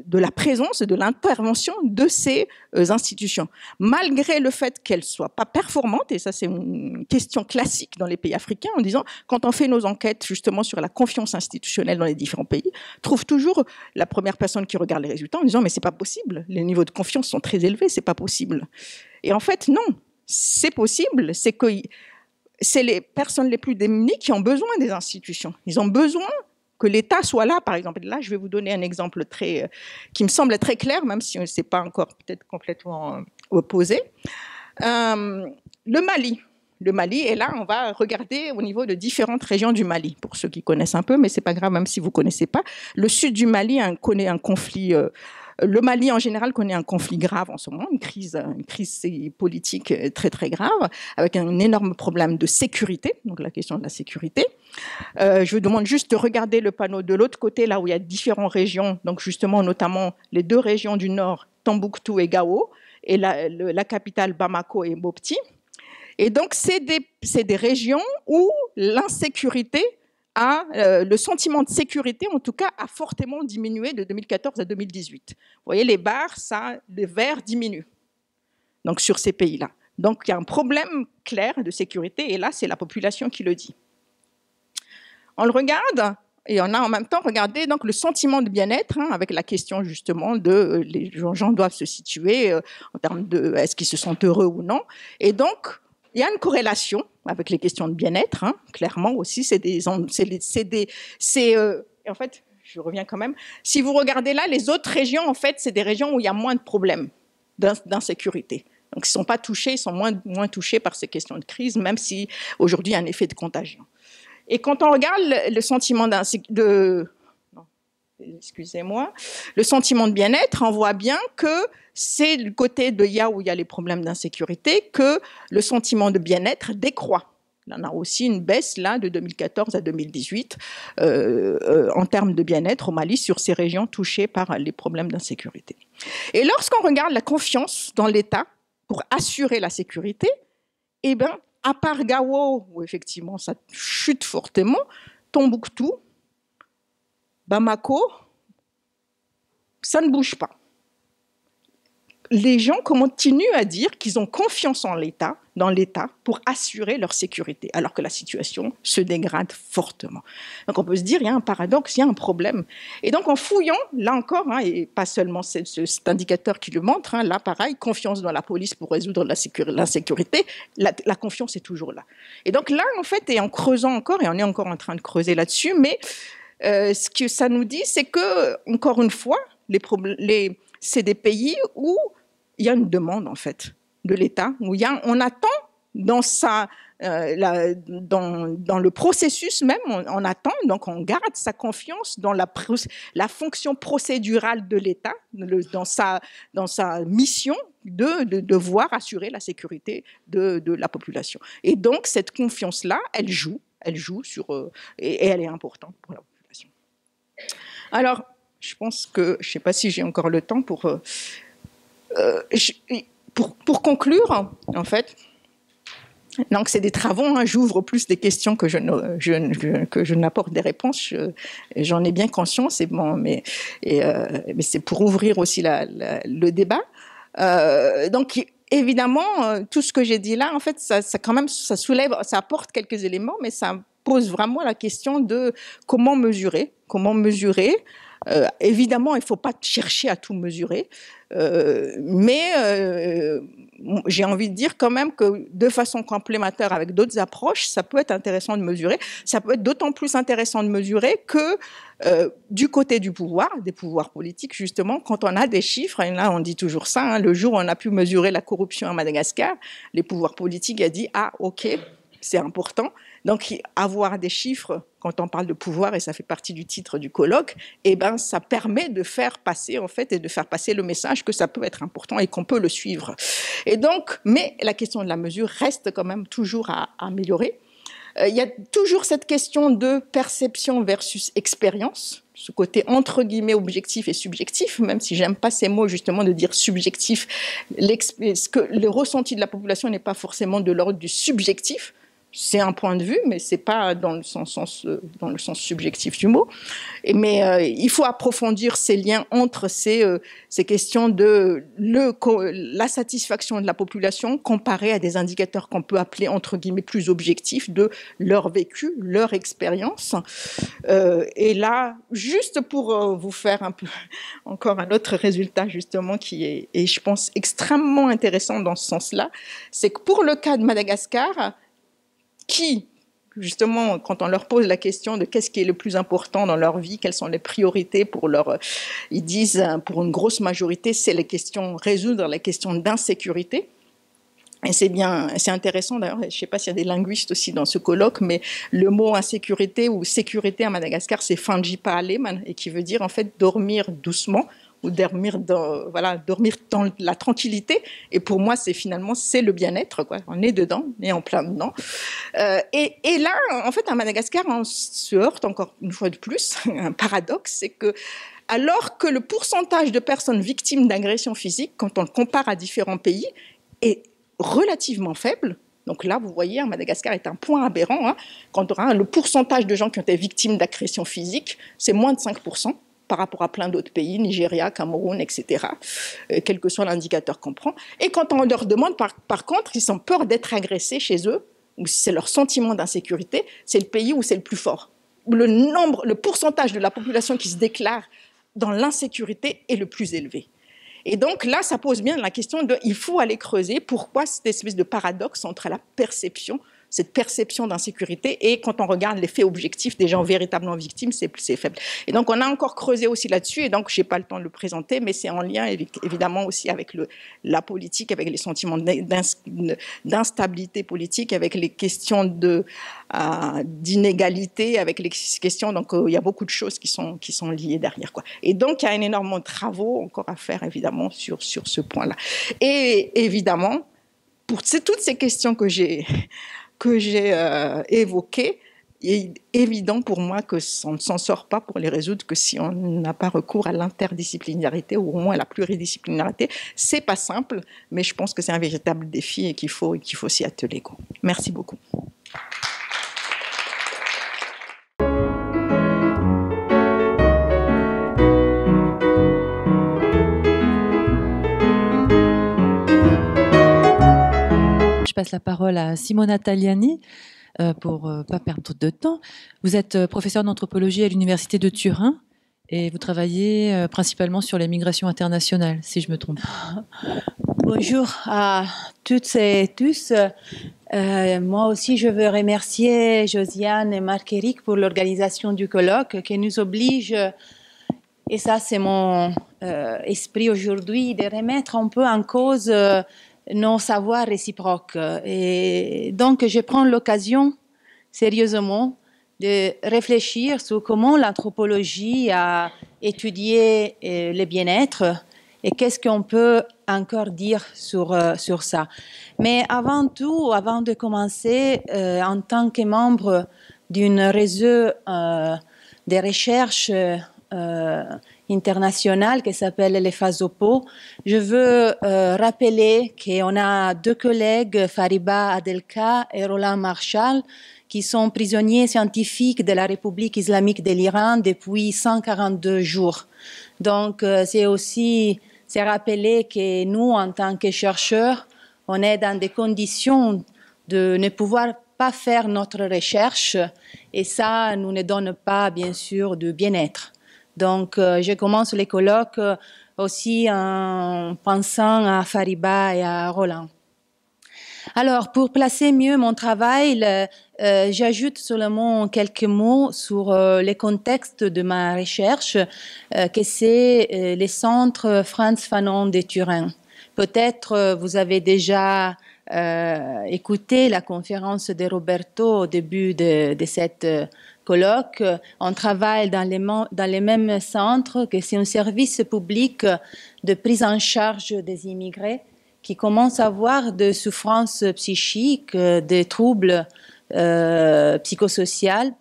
de la présence et de l'intervention de ces euh, institutions. Malgré le fait qu'elles ne soient pas performantes, et ça c'est une question classique dans les pays africains, en disant, quand on fait nos enquêtes justement sur la confiance institutionnelle dans les différents pays, trouve toujours la première personne qui regarde les résultats en disant, mais c'est pas possible, les niveaux de confiance sont très élevés, c'est pas possible. Et en fait, non, c'est possible, c'est que c'est les personnes les plus démunies qui ont besoin des institutions. Ils ont besoin que l'État soit là, par exemple. Là, je vais vous donner un exemple très, euh, qui me semble très clair, même si ce n'est pas encore peut-être complètement euh, opposé. Euh, le Mali. Le Mali, et là, on va regarder au niveau de différentes régions du Mali, pour ceux qui connaissent un peu, mais c'est pas grave, même si vous ne connaissez pas. Le sud du Mali connaît un conflit le Mali, en général, connaît un conflit grave en ce moment, une crise, politique euh, très très grave, avec un énorme problème de sécurité, donc la question de la sécurité. Euh, je vous demande juste de regarder le panneau de l'autre côté, là où il y a différentes régions, donc justement notamment les deux régions du nord, Tambouctou et Gao, et la, capitale Bamako et Mopti. Et donc, c'est des régions où l'insécurité euh, le sentiment de sécurité, en tout cas, a fortement diminué de 2014 à 2018. Vous voyez, les bars, ça, les verts diminuent. Donc sur ces pays-là. Donc il y a un problème clair de sécurité, et là, c'est la population qui le dit. On le regarde, et on a en même temps regardé donc le sentiment de bien-être hein, avec la question justement de euh, les gens doivent se situer euh, en termes de est-ce qu'ils se sentent heureux ou non et donc il y a une corrélation avec les questions de bien-être, hein, clairement aussi. C'est des, c'est c'est, euh, en fait, je reviens quand même. Si vous regardez là, les autres régions, en fait, c'est des régions où il y a moins de problèmes d'insécurité. Donc, ils ne sont pas touchés, ils sont moins, moins touchés par ces questions de crise, même si aujourd'hui il y a un effet de contagion. Et quand on regarde le, sentiment de, excusez-moi, le sentiment de bien-être, on voit bien que c'est le côté de Ya où il y a les problèmes d'insécurité que le sentiment de bien-être décroît. Il On a aussi une baisse là de 2014 à 2018 euh, euh, en termes de bien-être au Mali sur ces régions touchées par les problèmes d'insécurité. Et lorsqu'on regarde la confiance dans l'État pour assurer la sécurité, eh bien, à part Gao, où effectivement ça chute fortement, Tombouctou, Bamako, ça ne bouge pas. Les gens continuent à dire qu'ils ont confiance en l'État, dans l'État, pour assurer leur sécurité, alors que la situation se dégrade fortement. Donc on peut se dire, il y a un paradoxe, il y a un problème. Et donc en fouillant, là encore, hein, et pas seulement cet, indicateur qui le montre, hein, là pareil, confiance dans la police pour résoudre l'insécurité, la confiance est toujours là. Et donc là, en fait, et en creusant encore, et on est encore en train de creuser là-dessus, mais euh, ce que ça nous dit, c'est que, encore une fois, les, les c'est des pays où il y a une demande, en fait, de l'État, où il y a, on attend dans sa, euh, dans, le processus même, on, attend, donc on garde sa confiance dans la, la fonction procédurale de l'État, dans sa, dans sa mission de, devoir assurer la sécurité de, la population. Et donc cette confiance-là, elle joue, elle joue sur, euh, et, elle est importante pour la alors, je pense que, je ne sais pas si j'ai encore le temps euh, euh, pour, pour, conclure, en fait. Donc, c'est des travaux. Hein, j'ouvre plus des questions que je, que je n'apporte des réponses. J'en ai bien conscience, et bon, euh, mais, c'est pour ouvrir aussi le débat. donc, évidemment, tout ce que j'ai dit là, en fait, ça, quand même, ça soulève, ça apporte quelques éléments, mais ça pose vraiment la question de comment mesurer, comment mesurer. Euh, évidemment, il ne faut pas chercher à tout mesurer, euh, mais euh, j'ai envie de dire quand même que de façon complémentaire avec d'autres approches, ça peut être intéressant de mesurer. Ça peut être d'autant plus intéressant de mesurer que du côté du pouvoir, des pouvoirs politiques, justement, quand on a des chiffres, et là on dit toujours ça, hein, le jour où on a pu mesurer la corruption à Madagascar, les pouvoirs politiques ont dit, ah ok, c'est important donc avoir des chiffres quand on parle de pouvoir, et ça fait partie du titre du colloque, eh ben, ça permet de faire passer, en fait, et de faire passer le message que ça peut être important et qu'on peut le suivre. Et donc, mais la question de la mesure reste quand même toujours à, améliorer. Euh, il y a toujours cette question de perception versus expérience, ce côté entre guillemets objectif et subjectif, même si j'aime pas ces mots justement de dire subjectif, que le ressenti de la population n'est pas forcément de l'ordre du subjectif, c'est un point de vue, mais c'est pas dans le sens, euh, dans le sens subjectif du mot. Mais euh, il faut approfondir ces liens entre ces, euh, ces questions de le, la satisfaction de la population comparée à des indicateurs qu'on peut appeler entre guillemets plus objectifs de leur vécu, leur expérience. et là, juste pour vous faire un peu [LAUGHS] encore un autre résultat justement qui est, et je pense, extrêmement intéressant dans ce sens-là, c'est que pour le cas de Madagascar, qui, justement, quand on leur pose la question de qu'est-ce qui est le plus important dans leur vie, quelles sont les priorités pour leur, euh, ils disent, euh, pour une grosse majorité, c'est les questions, résoudre la question d'insécurité. Et c'est bien, c'est intéressant d'ailleurs, je ne sais pas s'il y a des linguistes aussi dans ce colloque, mais le mot insécurité ou sécurité à Madagascar, c'est fanjipa aleman, et qui veut dire en fait dormir doucement, dormir dans, voilà, dormir dans la tranquillité. Et pour moi, c'est finalement, c'est le bien-être, quoi. On est dedans, on est en plein dedans. Euh, et, là, en fait, à Madagascar, on se heurte encore une fois de plus, [LAUGHS] un paradoxe, c'est que alors que le pourcentage de personnes victimes d'agressions physiques, quand on le compare à différents pays, est relativement faible, donc là, vous voyez, hein, Madagascar est un point aberrant. Hein. quand on aura le pourcentage de gens qui ont été victimes d'agressions physiques, c'est moins de 5% par rapport à plein d'autres pays, Nigeria, Cameroun, etc., euh, quel que soit l'indicateur qu'on prend. Et quand on leur demande, par, contre, ils ont peur d'être agressés chez eux, ou si c'est leur sentiment d'insécurité, c'est le pays où c'est le plus fort. Le nombre, le pourcentage de la population qui se déclare dans l'insécurité est le plus élevé. Et donc là, ça pose bien la question de, il faut aller creuser pourquoi cette espèce de paradoxe entre la perception cette perception d'insécurité. Et quand on regarde les faits objectifs des gens véritablement victimes, c'est faible. Et donc, on a encore creusé aussi là-dessus. Et donc, je n'ai pas le temps de le présenter, mais c'est en lien évidemment aussi avec le, la politique, avec les sentiments d'instabilité politique, avec les questions euh, d'inégalité, avec les questions. Donc, euh, il y a beaucoup de choses qui sont, qui sont liées derrière. Quoi. Et donc, il y a un énorme travaux encore à faire, évidemment, sur, sur ce point-là. Et évidemment, pour toutes ces questions que j'ai que j'ai euh, évoqué, évoquées, il est évident pour moi que ça ne s'en sort pas pour les résoudre que si on n'a pas recours à l'interdisciplinarité ou au moins à la pluridisciplinarité. C'est pas simple, mais je pense que c'est un véritable défi et qu'il faut, qu'il faut s'y atteler. Merci beaucoup. passe la parole à Simona Taliani euh, pour ne euh, pas perdre de temps. Vous êtes euh, professeur d'anthropologie à l'Université de Turin et vous travaillez principalement sur les migrations internationales, si je me trompe. Bonjour à toutes et tous. moi aussi, je veux remercier Josiane et Marc-Éric pour l'organisation du colloque qui nous oblige, et ça c'est mon esprit aujourd'hui, de remettre un peu en cause nos savoirs réciproques. Et donc, je prends l'occasion, sérieusement, de réfléchir sur comment l'anthropologie a étudié euh, le bien-être et qu'est-ce qu'on peut encore dire sur, euh, sur ça. Mais avant tout, avant de commencer, euh, en tant que membre d'une réseau de recherche international qui s'appelle les FASOPO. Je veux euh, rappeler qu'on a deux collègues, Fariba Adelka et Roland Marshall, qui sont prisonniers scientifiques de la République islamique de l'Iran depuis 142 jours. Donc, euh, c'est aussi, c'est rappeler que nous, en tant que chercheurs, on est dans des conditions de ne pouvoir pas faire notre recherche et ça nous ne donne pas, bien sûr, de bien-être. Donc, euh, je commence les colloques euh, aussi en pensant à Fariba et à Roland. Alors, pour placer mieux mon travail, euh, j'ajoute seulement quelques mots sur le les contextes de ma recherche, que c'est les centres Franz Fanon de Turin. Peut-être vous avez déjà écouté la conférence de Roberto au début de, de cette on travaille dans les, dans les mêmes centres, que c'est un service public de prise en charge des immigrés qui commence à avoir des souffrances psychiques, des troubles euh, psychosociaux.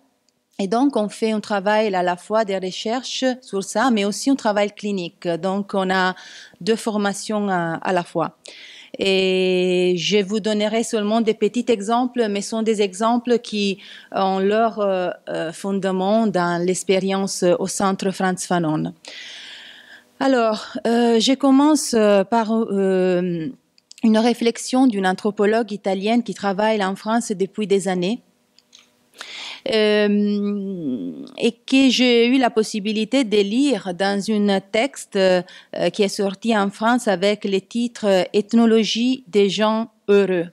Et donc, on fait un travail à la fois des recherches sur ça, mais aussi un travail clinique. Donc, on a deux formations à la fois. Et je vous donnerai seulement des petits exemples, mais sont des exemples qui ont leur euh, euh, fondement dans l'expérience euh, au centre Franz Fanon. Alors, je commence par une réflexion d'une anthropologue italienne qui travaille en France depuis des années euh, et que j'ai eu la possibilité de lire dans un texte euh, qui est sorti en France avec le titre Ethnologie des gens heureux.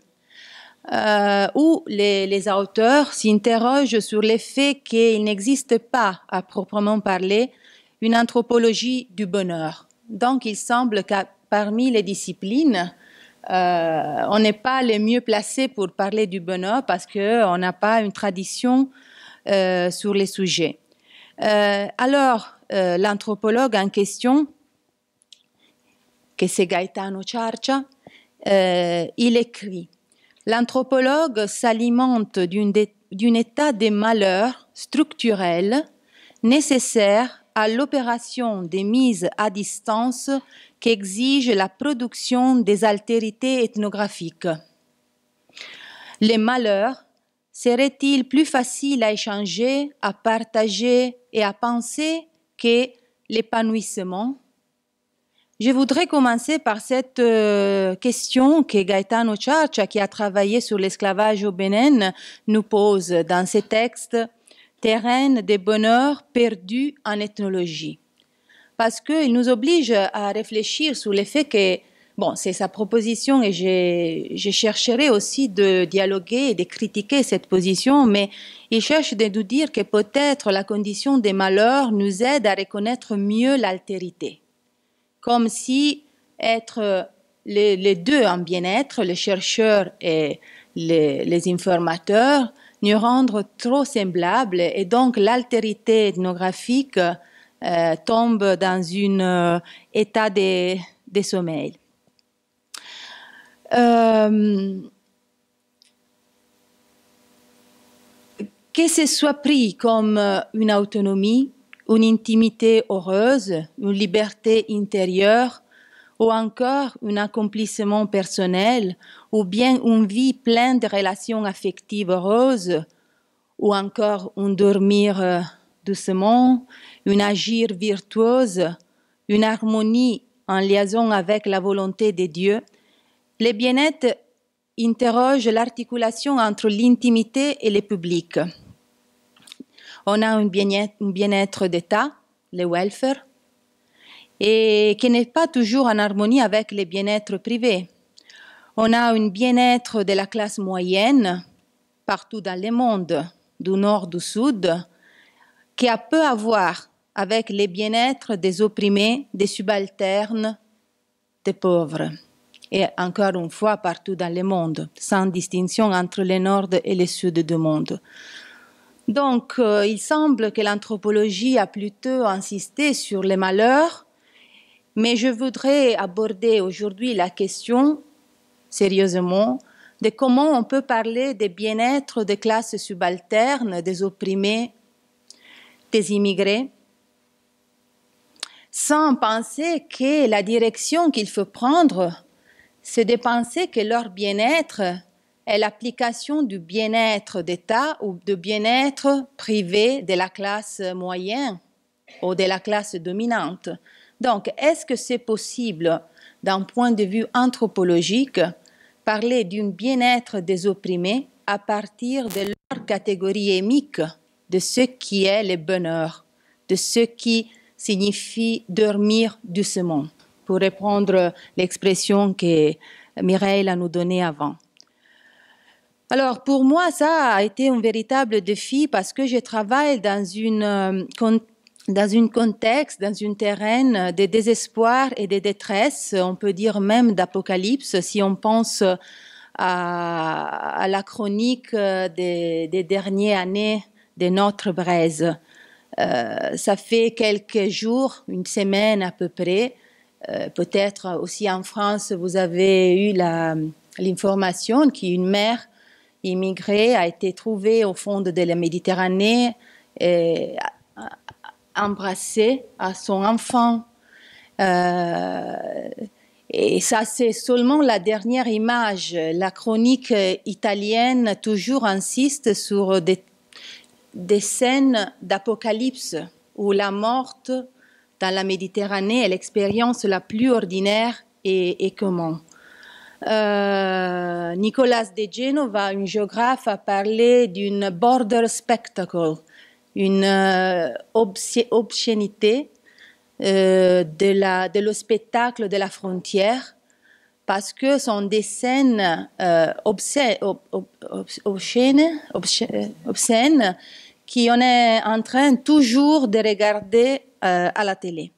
Euh, où les, les auteurs s'interrogent sur le fait qu'il n'existe pas, à proprement parler, une anthropologie du bonheur. Donc, il semble que parmi les disciplines, euh, on n'est pas les mieux placés pour parler du bonheur parce qu'on n'a pas une tradition euh, sur les sujets. Euh, alors, l'anthropologue en question, que c'est Gaetano Ciarcia, il écrit L'anthropologue s'alimente d'un état de malheur structurel nécessaire à l'opération des mises à distance qu'exige la production des altérités ethnographiques. Les malheurs seraient-ils plus faciles à échanger, à partager et à penser que l'épanouissement je voudrais commencer par cette euh, question que Gaetano Charcha, qui a travaillé sur l'esclavage au Bénin, nous pose dans ses textes terrain des bonheurs perdus en ethnologie. Parce qu'il nous oblige à réfléchir sur le fait que, bon, c'est sa proposition et je, chercherai aussi de dialoguer et de critiquer cette position, mais il cherche de nous dire que peut-être la condition des malheurs nous aide à reconnaître mieux l'altérité. Comme si être les, deux en bien-être, les chercheurs et les informateurs, nous rendre trop semblable et donc l'altérité ethnographique euh, tombe dans un euh, état de, sommeil. Euh, que ce soit pris comme une autonomie, une intimité heureuse, une liberté intérieure, ou encore un accomplissement personnel, ou bien une vie pleine de relations affectives heureuses, ou encore un dormir euh, doucement, une agir virtuose, une harmonie en liaison avec la volonté de Dieu, les bien-être interrogent l'articulation entre l'intimité et le public. On a un bien-être d'État, le welfare, et qui n'est pas toujours en harmonie avec les bien-être privé. On a un bien-être de la classe moyenne partout dans le monde, du nord, au sud, qui a peu à voir avec les bien-être des opprimés, des subalternes, des pauvres. Et encore une fois, partout dans le monde, sans distinction entre le nord et le sud du monde. Donc, euh, il semble que l'anthropologie a plutôt insisté sur les malheurs mais je voudrais aborder aujourd'hui la question, sérieusement, de comment on peut parler des bien-être des classes subalternes, des opprimés, des immigrés, sans penser que la direction qu'il faut prendre, c'est de penser que leur bien-être est l'application du bien-être d'État ou du bien-être privé de la classe moyenne ou de la classe dominante. Donc, est-ce que c'est possible, d'un point de vue anthropologique, parler d'un bien-être des opprimés à partir de leur catégorie émique, de ce qui est le bonheur, de ce qui signifie dormir doucement, pour reprendre l'expression que Mireille a nous donnée avant. Alors pour moi, ça a été un véritable défi parce que je travaille dans une euh, dans un contexte, dans une terrain euh, de désespoir et de détresse, euh, on peut dire même d'apocalypse, si on pense euh, à, la chronique des, dernières années de notre braise. ça fait quelques jours, une semaine à peu près, peut-être aussi en France, vous avez eu l'information qu'une mère immigrée a été trouvée au fond de la Méditerranée. Et embrasser à son enfant. Euh, et ça, c'est seulement la dernière image. La chronique italienne toujours insiste sur des, scènes d'apocalypse où la morte dans la Méditerranée est l'expérience la plus ordinaire et, et comment. Euh, Nicolas de Genova, un géographe, a parlé d'une border spectacle, une euh, obscénité euh, de, la, de le spectacle de la frontière parce que sont des scènes euh, obscènes, ob, qui on est en train toujours de regarder à la télé.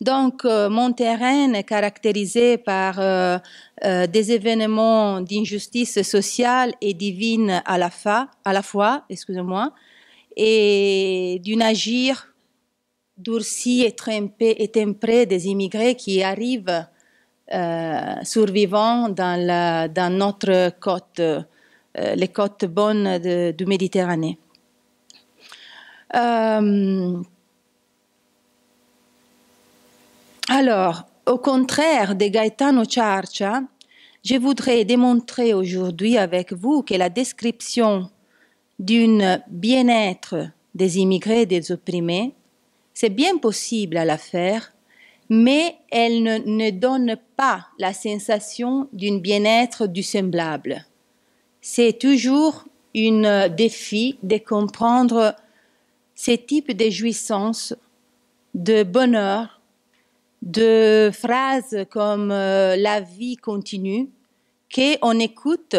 Donc, mon terrain est caractérisé par des événements d'injustice sociale et divine à la, à la fois, excusez-moi, et d'une agir durci et tempéré, et tempré des immigrés qui arrivent euh, survivants dans, notre côte, euh, les côtes bonnes de, Méditerranée. Euh, alors, au contraire de Gaetano Ciarcia, je voudrais démontrer aujourd'hui avec vous que la description d'une bien-être des immigrés des opprimés, c'est bien possible à la faire, mais elle ne, donne pas la sensation d'une bien-être du semblable. C'est toujours un défi de comprendre ces types de jouissances, de bonheur, de phrases comme euh, la vie continue, qu'on écoute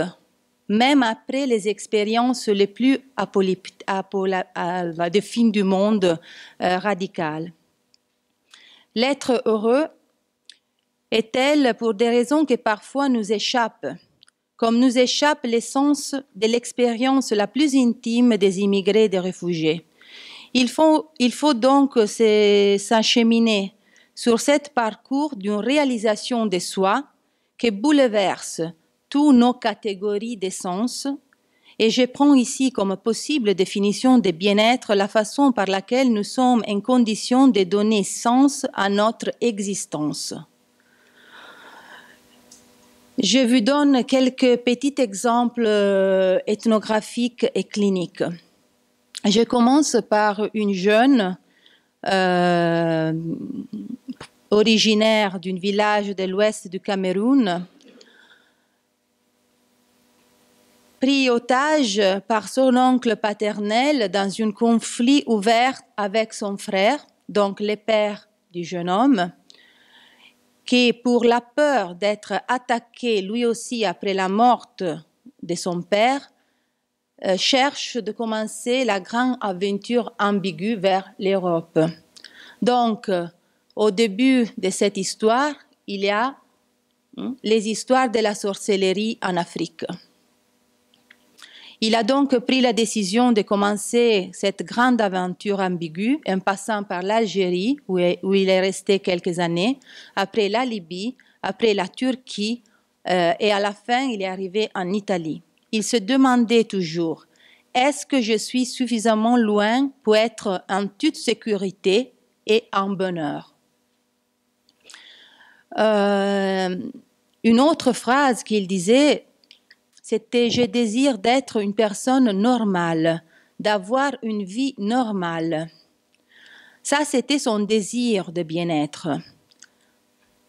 même après les expériences les plus euh, de fin du monde radicales. Euh, radical. L'être heureux est elle, pour des raisons qui parfois nous échappent, comme nous échappe l'essence de l'expérience la plus intime des immigrés et des réfugiés. Il faut, il faut donc s'acheminer sur ce parcours d'une réalisation de soi qui bouleverse toutes nos catégories de sens. et je prends ici comme possible définition de bien-être la façon par laquelle nous sommes en condition de donner sens à notre existence. Je vous donne quelques petits exemples euh, ethnographiques et cliniques. Je commence par une jeune euh, originaire d'un village de l'ouest du Cameroun, pris otage par son oncle paternel dans un conflit ouvert avec son frère, donc le père du jeune homme, qui, pour la peur d'être attaqué lui aussi après la mort de son père, euh, cherche de commencer la grande aventure ambiguë vers l'Europe. Donc, euh, au début de cette histoire, il y a hein, les histoires de la sorcellerie en Afrique. Il a donc pris la décision de commencer cette grande aventure ambiguë en passant par l'Algérie, où, il est resté quelques années, après la Libye, après la Turquie, euh, et à la fin, il est arrivé en Italie. Il se demandait toujours, est-ce que je suis suffisamment loin pour être en toute sécurité et en bonheur euh, Une autre phrase qu'il disait, c'était je désire d'être une personne normale, d'avoir une vie normale. Ça, c'était son désir de bien-être.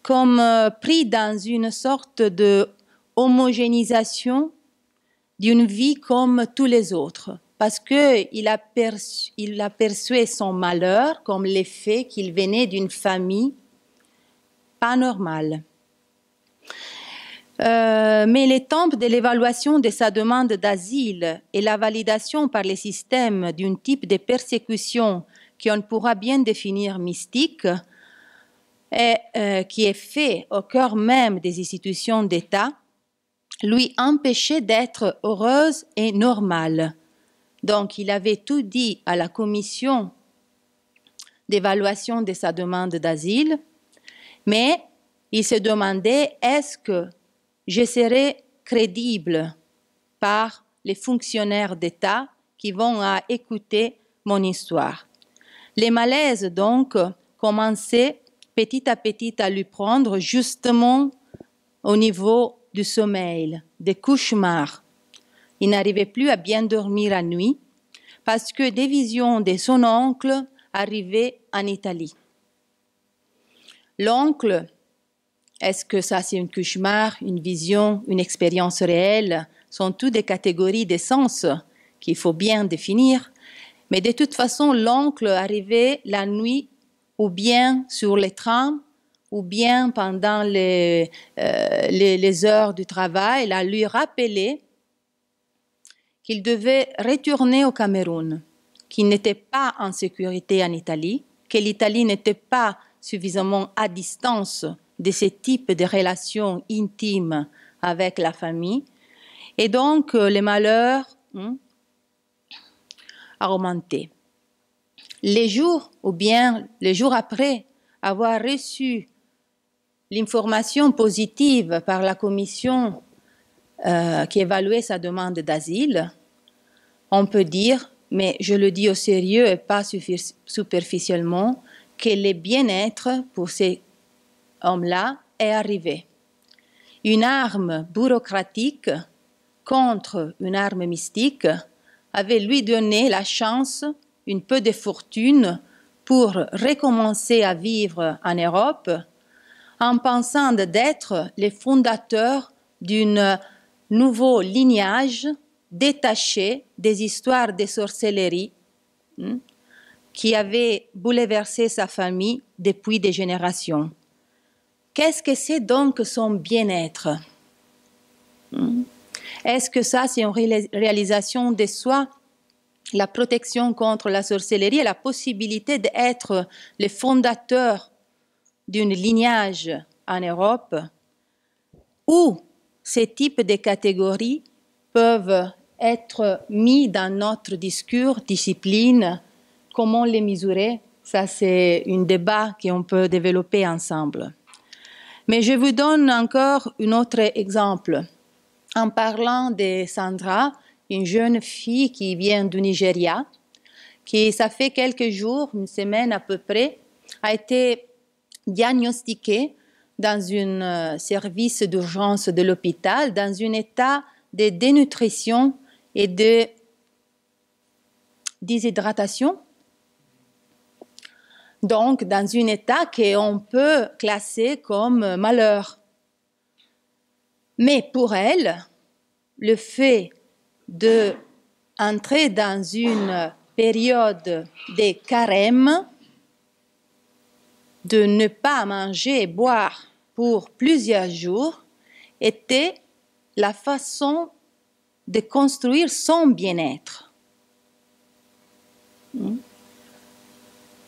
Comme euh, pris dans une sorte de homogénéisation d'une vie comme tous les autres, parce qu'il aperçu, son malheur comme l'effet qu'il venait d'une famille pas normale. Euh, mais les temps de l'évaluation de sa demande d'asile et la validation par les systèmes d'un type de persécution qu'on pourra bien définir mystique et euh, qui est fait au cœur même des institutions d'État, lui empêchait d'être heureuse et normale. Donc il avait tout dit à la commission d'évaluation de sa demande d'asile, mais il se demandait est-ce que je serai crédible par les fonctionnaires d'État qui vont à écouter mon histoire. Les malaises, donc, commençaient petit à petit à lui prendre justement au niveau du sommeil, des cauchemars. Il n'arrivait plus à bien dormir à nuit parce que des visions de son oncle arrivaient en Italie. L'oncle est-ce que ça, c'est un cauchemar, une vision, une expérience réelle Ce sont toutes des catégories d'essence qu'il faut bien définir. Mais de toute façon, l'oncle arrivait la nuit ou bien sur les trains ou bien pendant les, euh, heures du travail, il a lui rappelé qu'il devait retourner au Cameroun, qu'il n'était pas en sécurité en Italie, que l'Italie n'était pas suffisamment à distance de ce type de relations intimes avec la famille. Et donc, euh, les malheurs a hein, augmenté. Les jours, ou bien les jours après avoir reçu l'information positive par la commission euh, qui évaluait sa demande d'asile, on peut dire, mais je le dis au sérieux et pas superficiellement, que le bien-être pour ces homme-là est arrivé. Une arme bureaucratique contre une arme mystique avait lui donné la chance, une peu de fortune, pour recommencer à vivre en Europe en pensant d'être les fondateurs d'un nouveau lignage détaché des histoires de sorcellerie hmm, qui avait bouleversé sa famille depuis des générations. Qu'est-ce que c'est donc son bien-être hmm. Est-ce que ça, c'est une réalisation de soi la protection contre la sorcellerie et la possibilité d'être le fondateur d'une lignage en Europe où ces types de catégories peuvent être mis dans notre discours, discipline, comment les mesurer, ça c'est un débat qu'on peut développer ensemble. Mais je vous donne encore un autre exemple. En parlant de Sandra, une jeune fille qui vient du Nigeria, qui, ça fait quelques jours, une semaine à peu près, a été diagnostiquée dans un euh, service d'urgence de l'hôpital, dans un état de dénutrition et de déshydratation donc dans un état qu'on peut classer comme malheur. Mais pour elle, le fait d'entrer entrer dans une période des carême, de ne pas manger et boire pour plusieurs jours, était la façon de construire son bien-être.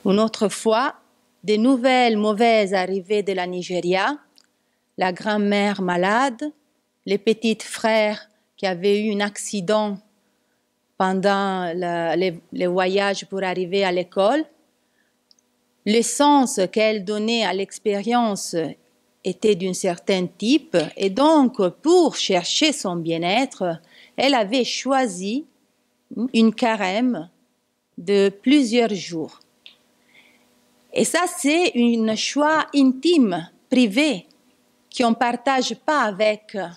Une autre fois, des nouvelles mauvaises arrivées de la Nigeria, la grand-mère malade, les petits frères qui avaient eu un accident pendant le, les, voyages pour arriver à l'école. L'essence qu'elle donnait à l'expérience était d'un certain type et donc pour chercher son bien-être, elle avait choisi une carême de plusieurs jours. Et ça, c'est un choix intime, privé, qu'on ne partage pas avec euh,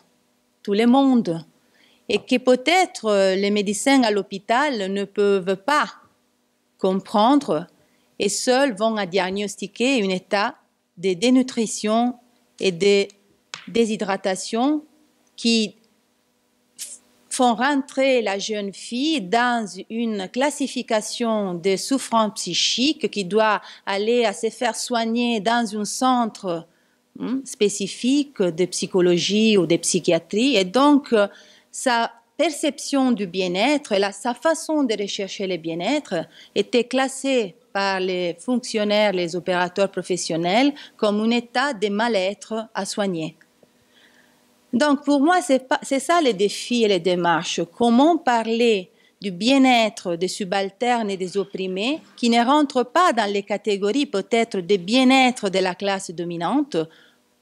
tout le monde et que peut-être euh, les médecins à l'hôpital ne peuvent pas comprendre et seuls vont à diagnostiquer un état de dénutrition et de déshydratation qui font rentrer la jeune fille dans une classification de souffrances psychiques qui doit aller à se faire soigner dans un centre hmm, spécifique de psychologie ou de psychiatrie. Et donc, euh, sa perception du bien-être sa façon de rechercher le bien-être était classée par les fonctionnaires, les opérateurs professionnels, comme un état de mal-être à soigner. Donc pour moi, c'est ça les défis et les démarches. Comment parler du bien-être des subalternes et des opprimés qui ne rentrent pas dans les catégories peut-être du bien-être de la classe dominante.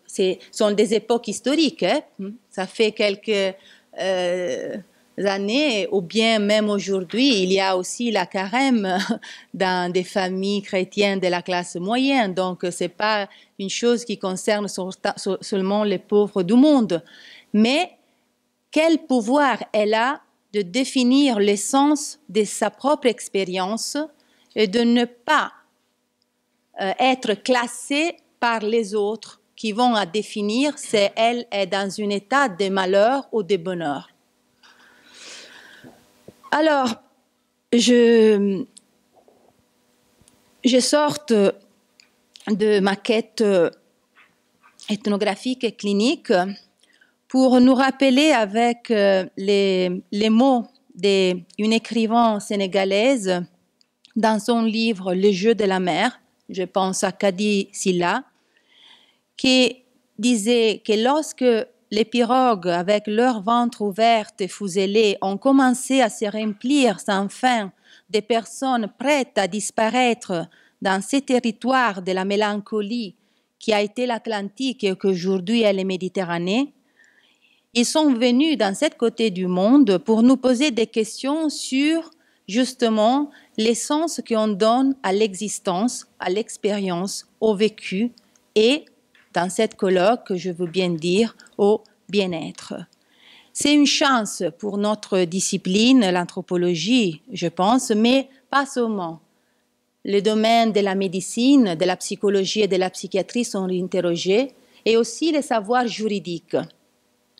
Ce sont des époques historiques. Hein. Ça fait quelques... Euh, années, ou bien même aujourd'hui, il y a aussi la carême [LAUGHS] dans des familles chrétiennes de la classe moyenne. Donc, ce n'est pas une chose qui concerne seulement les pauvres du monde. Mais quel pouvoir elle a de définir l'essence de sa propre expérience et de ne pas euh, être classée par les autres qui vont à définir si elle est dans un état de malheur ou de bonheur. Alors, je, je sorte de quête euh, ethnographique et clinique pour nous rappeler avec euh, les, mots d'une écrivain sénégalaise dans son livre Le jeu de la mer, je pense à Kadi Silla, qui disait que lorsque les pirogues, avec leurs ventre ouverte et fuselé ont commencé à se remplir sans fin des personnes prêtes à disparaître dans ces territoires de la mélancolie qui a été l'Atlantique et qu'aujourd'hui est la Méditerranée, ils sont venus dans cette côté du monde pour nous poser des questions sur justement l'essence qu'on donne à l'existence, à l'expérience, au vécu et dans cette colloque, je veux bien dire, au bien-être. C'est une chance pour notre discipline, l'anthropologie, je pense, mais pas seulement. Les domaines de la médecine, de la psychologie et de la psychiatrie sont interrogés, et aussi les savoirs juridiques.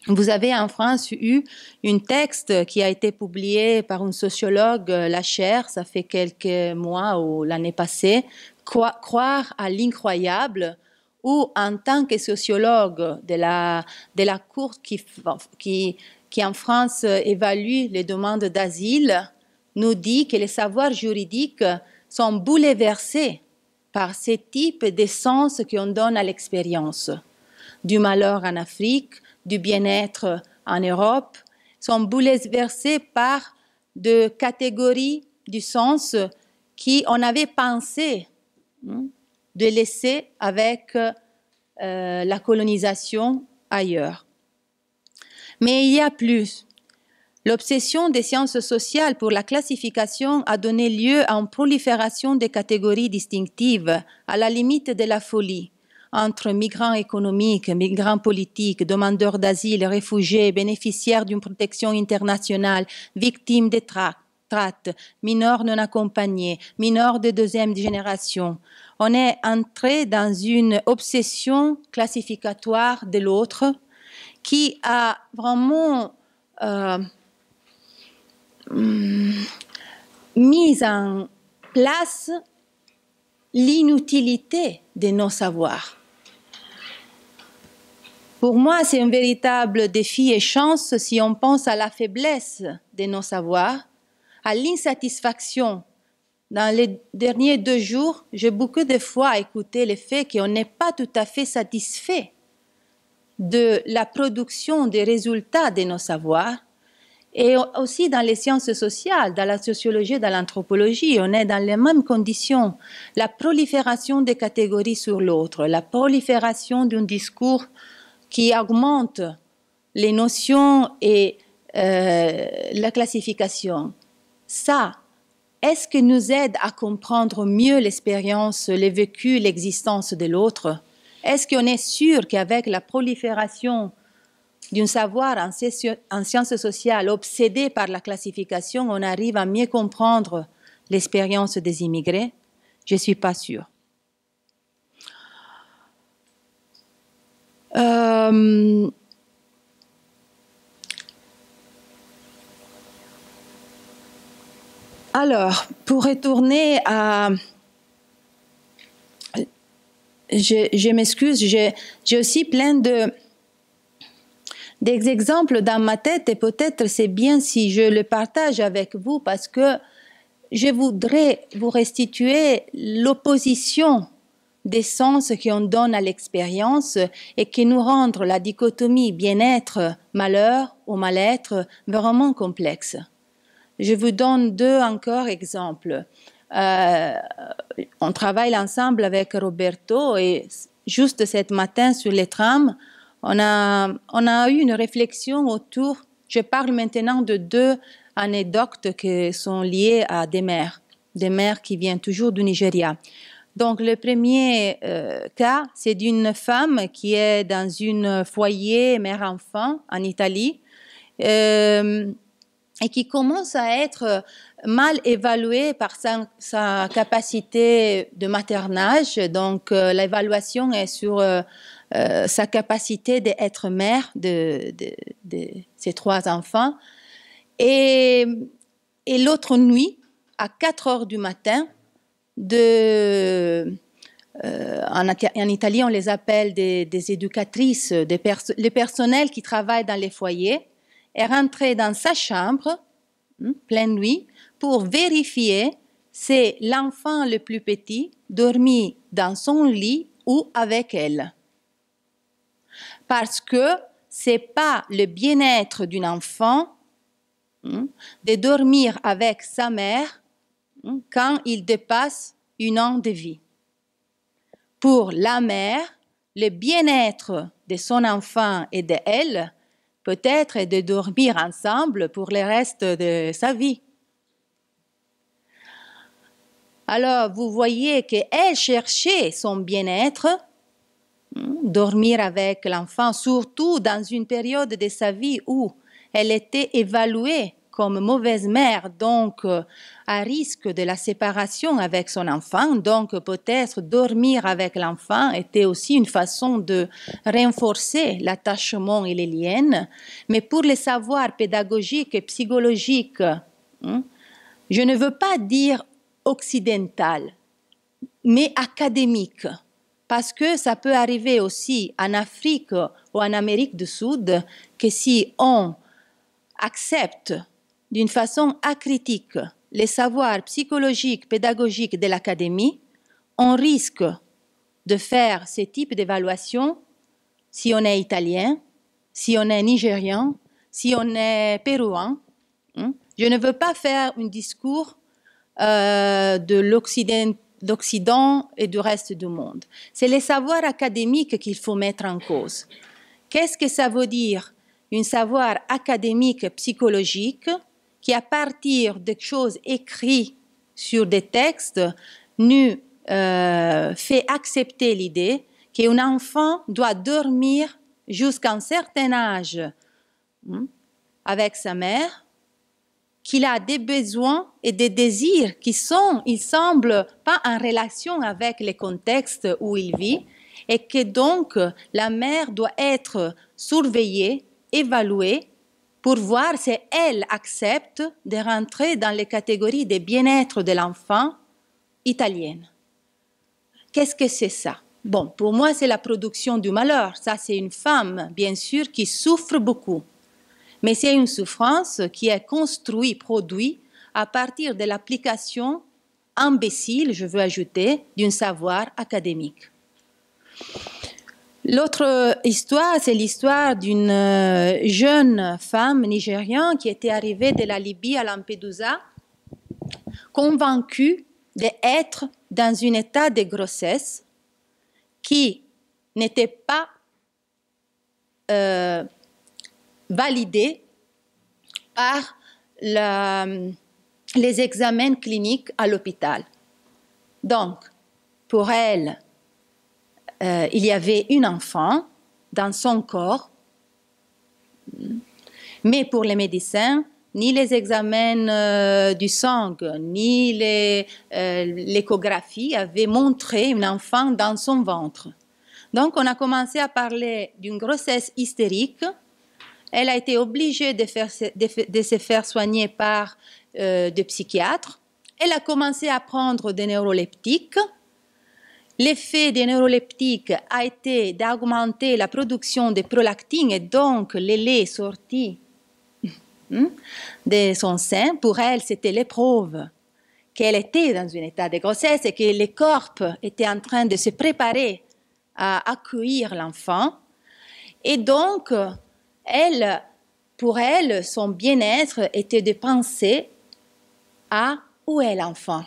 Vous avez en France eu un texte qui a été publié par une sociologue, Lachère, ça fait quelques mois ou l'année passée, Croire à l'incroyable, ou en tant que sociologue de la, de la Cour qui, qui, qui en France évalue les demandes d'asile, nous dit que les savoirs juridiques sont bouleversés par ces ce type sens qu'on donne à l'expérience. Du malheur en Afrique, du bien-être en Europe, sont bouleversés par des catégories du sens qui on avait pensé hein, de laisser avec euh, la colonisation ailleurs. Mais il y a plus. L'obsession des sciences sociales pour la classification a donné lieu à une prolifération des catégories distinctives, à la limite de la folie, entre migrants économiques, migrants politiques, demandeurs d'asile, réfugiés, bénéficiaires d'une protection internationale, victimes des traites, mineurs non accompagnés, mineurs de deuxième génération, on est entré dans une obsession classificatoire de l'autre qui a vraiment euh, hmm, mis en place l'inutilité de nos savoirs. Pour moi, c'est un véritable défi et chance si on pense à la faiblesse de nos savoirs, à l'insatisfaction dans les derniers deux jours, j'ai beaucoup de fois écouté le fait qu'on n'est pas tout à fait satisfait de la production des résultats de nos savoirs. Et aussi dans les sciences sociales, dans la sociologie, dans l'anthropologie, on est dans les mêmes conditions. La prolifération des catégories sur l'autre, la prolifération d'un discours qui augmente les notions et euh, la classification. Ça, est-ce que nous aide à comprendre mieux l'expérience, les vécu, l'existence de l'autre Est-ce qu'on est sûr qu'avec la prolifération d'un savoir en sciences sociales obsédé par la classification, on arrive à mieux comprendre l'expérience des immigrés Je ne suis pas sûr. Euh, Alors, pour retourner à... Je, m'excuse, j'ai aussi plein de d'exemples dans ma tête et peut-être c'est bien si je le partage avec vous parce que je voudrais vous restituer l'opposition des sens qu'on donne à l'expérience et qui nous rendent la dichotomie bien-être, malheur ou mal-être vraiment complexe. Je vous donne deux encore exemples. Euh, on travaille ensemble avec Roberto et juste ce matin sur les trams, on a, on a eu une réflexion autour, je parle maintenant de deux anecdotes qui sont liées à des mères, des mères qui viennent toujours du Nigeria. Donc le premier euh, cas, c'est d'une femme qui est dans un foyer mère-enfant en Italie. Euh, et qui commence à être euh, mal évaluée par sa, capacité de maternage. Donc euh, l'évaluation est sur euh, sa capacité d'être mère de, de, ses trois enfants. Et, l'autre nuit, à 4 heures du matin, en, Italie, on les appelle des, éducatrices, des les personnels qui travaillent dans les foyers est rentré dans sa chambre, hein, pleine nuit, pour vérifier si l'enfant le plus petit dormit dans son lit ou avec elle. Parce que c'est pas le bien-être d'un enfant hein, de dormir avec sa mère hein, quand il dépasse une an de vie. Pour la mère, le bien-être de son enfant et de elle peut-être de dormir ensemble pour le reste de sa vie. Alors, vous voyez qu'elle cherchait son bien-être, hmm, dormir avec l'enfant, surtout dans une période de sa vie où elle était évaluée comme mauvaise mère, donc euh, à risque de la séparation avec son enfant. Donc peut-être dormir avec l'enfant était aussi une façon de renforcer l'attachement et les liens. Mais pour les savoirs pédagogiques et psychologiques, hein, je ne veux pas dire occidental, mais académique parce que ça peut arriver aussi en Afrique ou en Amérique du Sud que si on accepte d'une façon acritique les savoirs psychologiques, pédagogiques de l'académie, on risque de faire ce type d'évaluation si on est italien, si on est nigérian, si on est péruan. Hein. Je ne veux pas faire un discours euh, de l'Occident et du reste du monde. C'est les savoirs académiques qu'il faut mettre en cause. Qu'est-ce que ça veut dire, un savoir académique psychologique qui, à partir de choses écrites sur des textes, nous euh, fait accepter l'idée qu'un enfant doit dormir jusqu'à un certain âge hmm, avec sa mère, qu'il a des besoins et des désirs qui sont, il semble, pas en relation avec les contextes où il vit, et que donc la mère doit être surveillée, évaluée pour voir si elle accepte de rentrer dans les catégories des bien-être de l'enfant italienne. Qu'est-ce que c'est ça Bon, pour moi, c'est la production du malheur. Ça, c'est une femme, bien sûr, qui souffre beaucoup. Mais c'est une souffrance qui est construite, produite à partir de l'application imbécile, je veux ajouter, d'un savoir académique. L'autre histoire, c'est l'histoire d'une euh, jeune femme nigérienne qui était arrivée de la Libye à Lampedusa, convaincue d'être dans un état de grossesse qui n'était pas euh, validé par les examens cliniques à l'hôpital. Donc, pour elle, euh, il y avait une enfant dans son corps, mais pour les médecins, ni les examens euh, du sang, ni euh, l'échographie avaient montré une enfant dans son ventre. Donc on a commencé à parler d'une grossesse hystérique. Elle a été obligée de, se faire soigner par des psychiatres. Elle a commencé à prendre des neuroleptiques L'effet des neuroleptiques a été d'augmenter la production de prolactine et donc les laits sortis [LAUGHS] hmm, de son sein. Pour elle, c'était l'épreuve qu'elle était dans un état de grossesse et que le corps était en train de se préparer à accueillir l'enfant. Et donc, elle, pour elle, son bien-être était de penser à où est l'enfant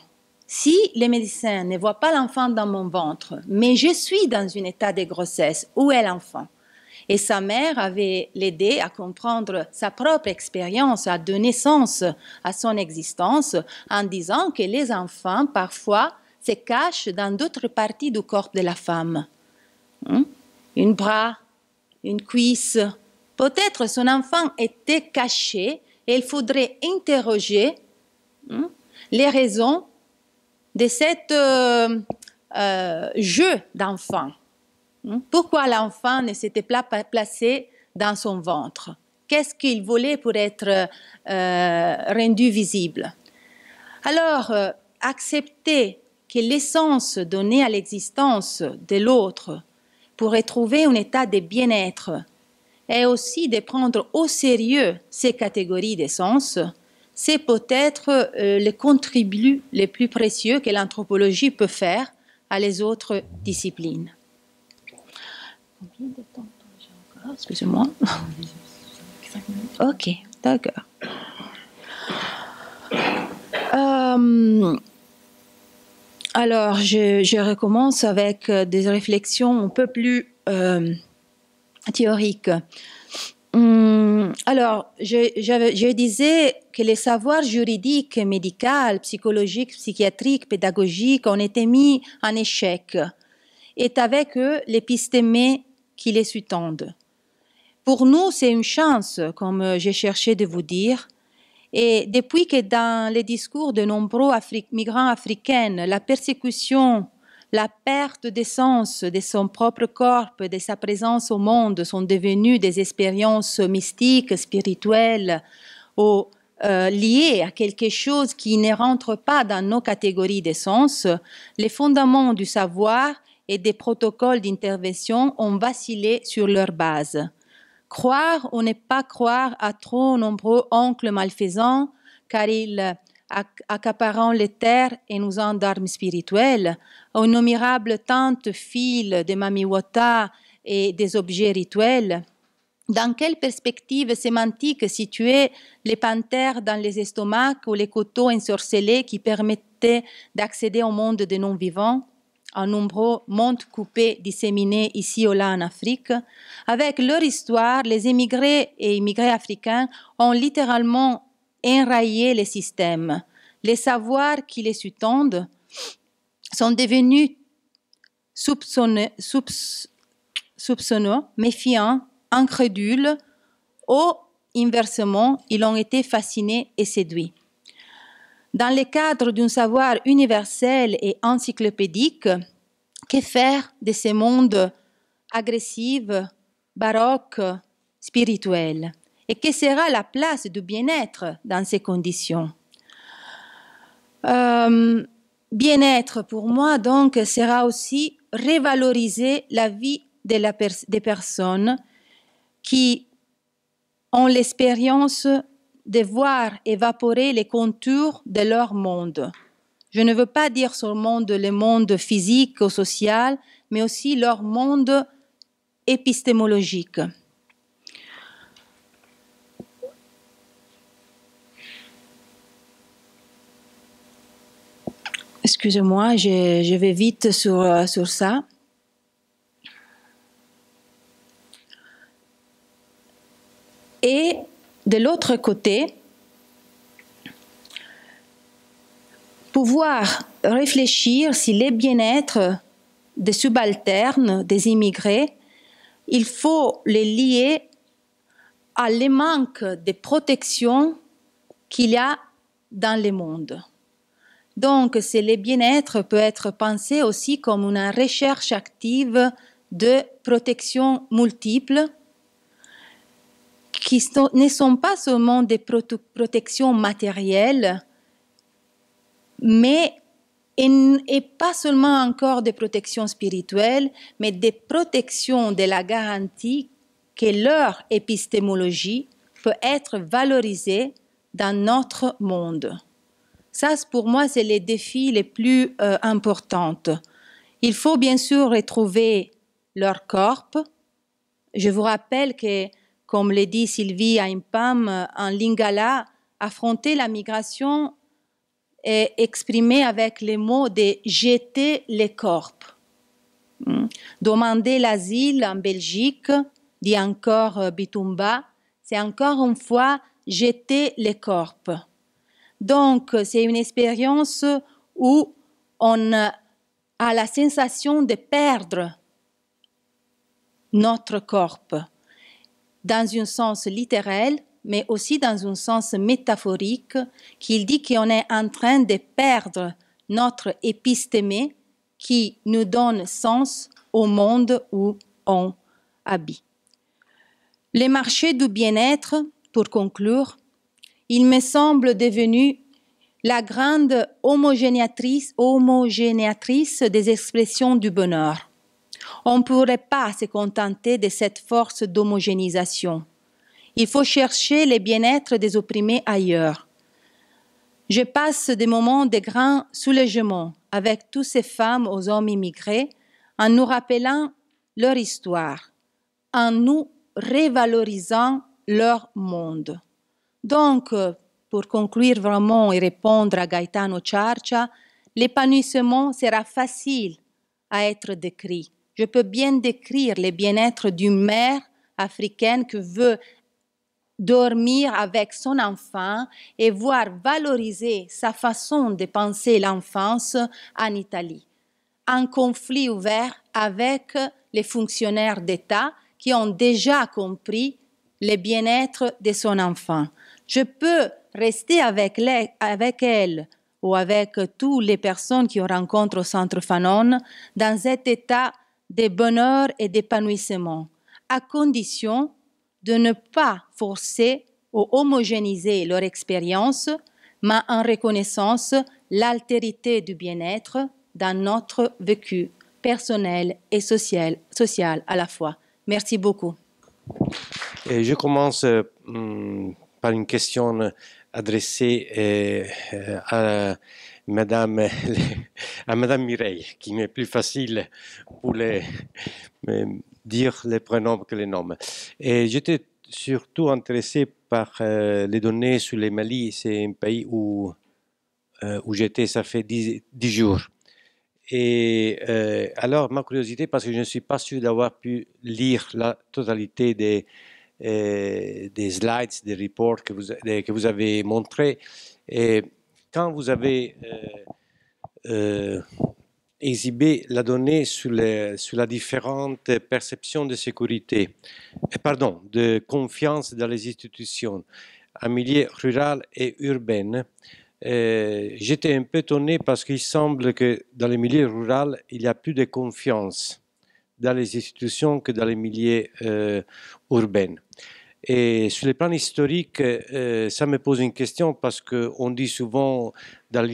si les médecins ne voient pas l'enfant dans mon ventre, mais je suis dans un état de grossesse, où est l'enfant Et sa mère avait l'aidé à comprendre sa propre expérience, à donner sens à son existence, en disant que les enfants, parfois, se cachent dans d'autres parties du corps de la femme. Un hein? Une bras, une cuisse. Peut-être son enfant était caché et il faudrait interroger hein, les raisons de cet euh, euh, jeu d'enfant. Hmm? Pourquoi l'enfant ne s'était pas placé dans son ventre Qu'est-ce qu'il voulait pour être euh, rendu visible Alors, accepter que l'essence donnée à l'existence de l'autre pourrait trouver un état de bien-être est aussi de prendre au sérieux ces catégories d'essence, c'est peut-être euh, les le les plus précieux que l'anthropologie peut faire à les autres disciplines. Combien Excusez-moi. Ok, d'accord. Euh, alors, je, recommence avec euh, des réflexions un peu plus théoriques. Hum, Hmm. Alors, je, disais que les savoirs juridiques, médicaux, psychologiques, psychiatriques, pédagogiques ont été mis en échec et avec eux l'épistémé qui les sous Pour nous, c'est une chance, comme j'ai cherché de vous dire, et depuis que dans les discours de nombreux migrants africains, la persécution la perte des d'essence de son propre corps, de sa présence au monde, sont devenues des expériences mystiques, spirituelles, ou euh, liées à quelque chose qui ne rentre pas dans nos catégories d'essence, les fondements du savoir et des protocoles d'intervention ont vacillé sur leur base. Croire ou ne pas croire à trop nombreux oncles malfaisants, car ils accaparant les terres et nous en d'armes spirituelles, aux innombrables tentes fils de Mamiwata et des objets rituels. Dans quelle perspective sémantique situer les panthères dans les estomacs ou les coteaux ensorcelés qui permettaient d'accéder au monde des non-vivants en nombreux mondes coupés disséminés ici ou là en Afrique. Avec leur histoire, les émigrés et immigrés africains ont littéralement enrayer les systèmes. Les savoirs qui les sous sont devenus soupçonneux, soupçonneux méfiants, incrédules ou inversement, ils ont été fascinés et séduits. Dans le cadre d'un savoir universel et encyclopédique, que faire de ces mondes agressifs, baroques, spirituels et quelle sera la place du bien-être dans ces conditions. Euh, bien-être pour moi donc sera aussi revaloriser la vie des personnes qui ont l'expérience de voir évaporer les contours de leur monde. Je ne veux pas dire sur monde le monde physique ou social, mais aussi leur monde épistémologique. Excusez-moi, je, vais vite sur, euh, sur ça. Et de l'autre côté, pouvoir réfléchir si les bien-être des subalternes, des immigrés, il faut les lier à les manques de protection qu'il y a dans le monde. Donc, le bien-être peut être pensé aussi comme une recherche active de protections multiples qui ne sont pas seulement des protections matérielles, mais et, pas seulement encore des protections spirituelles, mais des protections de la garantie que leur épistémologie peut être valorisée dans notre monde. Ça, pour moi, c'est les défis les plus euh, importants. Il faut bien sûr retrouver leur corps. Je vous rappelle que, comme l'a dit Sylvie Aimpam en Lingala, affronter la migration est exprimé avec les mots de jeter les corps. Hmm. Demander l'asile en Belgique, dit encore euh, Bitumba, c'est encore une fois jeter les corps. Donc, c'est une expérience où on a la sensation de perdre notre corps, dans un sens littéral, mais aussi dans un sens métaphorique, qu'il dit qu'on est en train de perdre notre épistémé qui nous donne sens au monde où on habite. Les marchés du bien-être, pour conclure, il me semble devenu la grande homogénéatrice, homogénéatrice des expressions du bonheur. On ne pourrait pas se contenter de cette force d'homogénéisation. Il faut chercher le bien-être des opprimés ailleurs. Je passe des moments de grand soulagement avec toutes ces femmes aux hommes immigrés en nous rappelant leur histoire, en nous révalorisant leur monde. Donc, euh, pour conclure vraiment et répondre à Gaetano Charcia, l'épanouissement sera facile à être décrit. Je peux bien décrire le bien-être d'une mère africaine qui veut dormir avec son enfant et voir valoriser sa façon de penser l'enfance en Italie. Un conflit ouvert avec les fonctionnaires d'État qui ont déjà compris le bien-être de son enfant. Je peux rester avec, elle ou avec toutes les personnes qui rencontre au centre Fanon dans cet état de bonheur et d'épanouissement, à condition de ne pas forcer ou homogénéiser leur expérience, mais en reconnaissance l'altérité du bien-être dans notre vécu personnel et social, social à la fois. Merci beaucoup. je commence euh, hmm, une question adressée euh, à Madame, [LAUGHS] à Madame Mireille, qui m'est plus facile pour les, euh, dire les prénoms que les noms. Et j'étais surtout intéressé par euh, les données sur le Mali. C'est un pays où, où j'étais, ça fait dix jours. Et alors, ma curiosité, parce que je ne suis pas sûr d'avoir pu lire la totalité des, euh, des slides, des reports que vous, avez montrés. Et quand vous avez euh, euh, exhibé la donnée sur, la différente perception de sécurité, pardon, de confiance dans les institutions en milieu rural et urbain. J'étais un peu étonné parce qu'il semble que dans le milieu rural, il n'y a plus de confiance dans les institutions que dans les milieux euh, urbains. Et sur le plan historique, euh, ça me pose une question parce qu'on dit souvent dans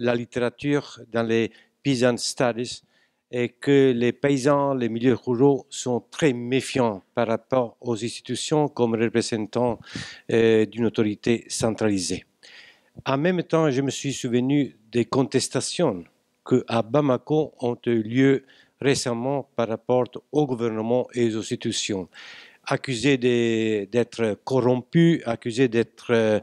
la littérature, dans les Peasant Studies, et que les paysans, les milieux ruraux sont très méfiants par rapport aux institutions comme représentants euh, d'une autorité centralisée. En même temps, je me suis souvenu des contestations que à Bamako ont eu lieu récemment par rapport au gouvernement et aux institutions. accusés d'être corrompus, accusés d'être euh,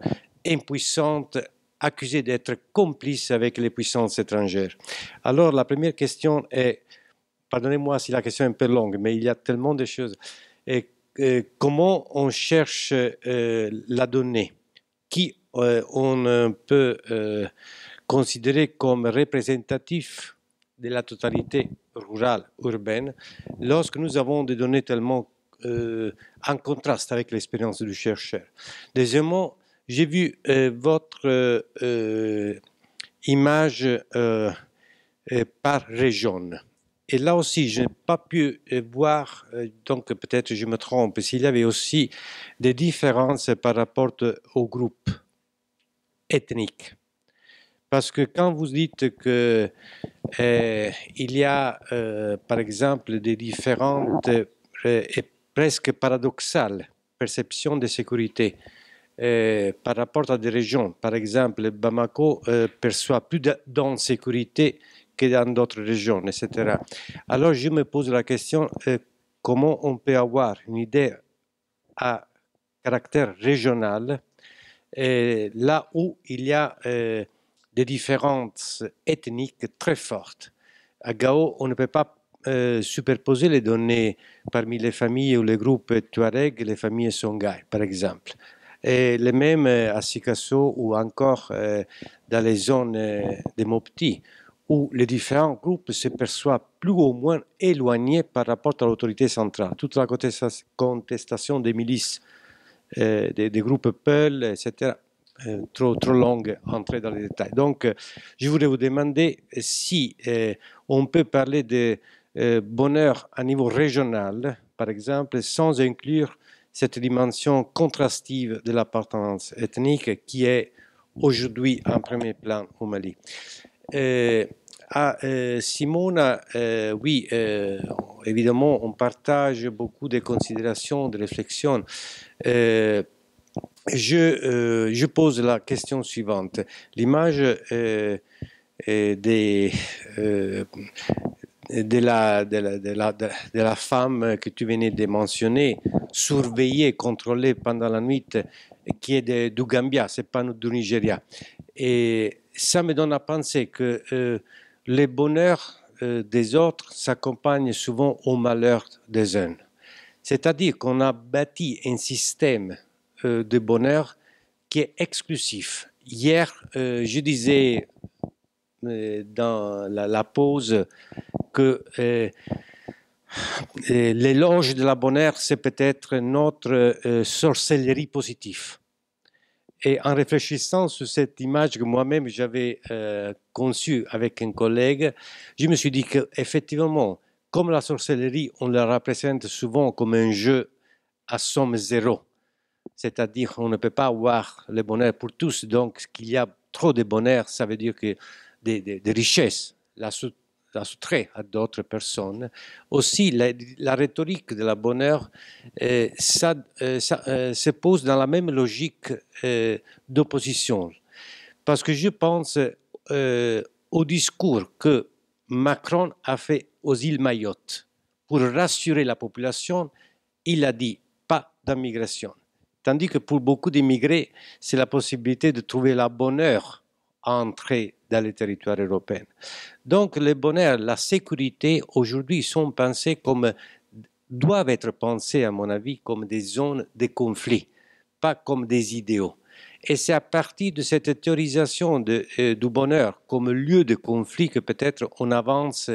impuissante, accusés d'être complices avec les puissances étrangères. Alors la première question est, pardonnez-moi si la question est un peu longue, mais il y a tellement de choses. Et, euh, comment on cherche euh, la donnée Qui on peut considérer comme représentatif de la totalité rurales, urbaines, lorsque nous avons des données tellement euh, en contraste avec l'expérience du chercheur. Deuxièmement, j'ai vu euh, votre euh, image par région. Et là aussi, je n'ai pas pu voir, donc peut-être je me trompe, s'il y avait aussi des différences par rapport au groupe ethnique. Parce que quand vous dites que euh, il y a, euh, par exemple, des différentes euh, et presque paradoxales perceptions de sécurité par rapport à des régions, par exemple, Bamako perçoit plus d'insécurité que dans d'autres régions, etc. Alors je me pose la question, comment on peut avoir une idée à caractère régional, et là où il y a des différences ethniques très fortes. À Gao, on ne peut pas euh, superposer les données parmi les familles ou les groupes Tuareg les familles Songhai, par exemple. Et les mêmes euh, à Sikasso ou encore euh, dans les zones des Mopti, où les différents groupes se perçoivent plus ou moins éloignés par rapport à l'autorité centrale. Toute la contestation des milices, des, des, groupes Peul, etc., euh, trop, trop longue entrer dans les détails. Donc, euh, je voulais vous demander si euh, on peut parler de bonheur à niveau régional, par exemple, sans inclure cette dimension contrastive de l'appartenance ethnique qui est aujourd'hui en premier plan au Mali. à Simona, oui, évidemment, on partage beaucoup de considérations, de réflexions. Euh, je, pose la question suivante. L'image des, de, la, femme que tu venais de mentionner, surveillée, contrôlée pendant la nuit, qui est du Gambia, c'est pas du Nigeria. Et ça me donne à penser que euh, le bonheur euh, des autres s'accompagne souvent au malheur des uns. C'est-à-dire qu'on a bâti un système euh, de bonheur qui est exclusif. Hier, euh, je disais euh, dans la, pause que l'éloge de la bonheur, c'est peut-être notre sorcellerie positive. Et en réfléchissant sur cette image que moi-même j'avais conçue avec un collègue, je me suis dit qu'effectivement, comme la sorcellerie, on la représente souvent comme un jeu à somme zéro, c'est-à-dire qu'on ne peut pas avoir le bonheur pour tous. Donc, qu'il y a trop de bonheur, ça veut dire que des, richesses, la, sou, à d'autres personnes. Aussi, la, rhétorique de la bonheur, euh, euh, euh, se pose dans la même logique d'opposition. Parce que je pense au discours que Macron a fait aux îles Mayotte pour rassurer la population. Il a dit pas d'immigration Tandis que pour beaucoup d'immigrés, c'est la possibilité de trouver le bonheur heure à entrer dans les territoires européens. Donc le bonheur, la sécurité, aujourd'hui, sont pensés comme, doivent être pensés, à mon avis, comme des zones de conflit, pas comme des idéaux. Et c'est à partir de cette théorisation de, euh, du bonheur comme lieu de conflit que peut-être on avance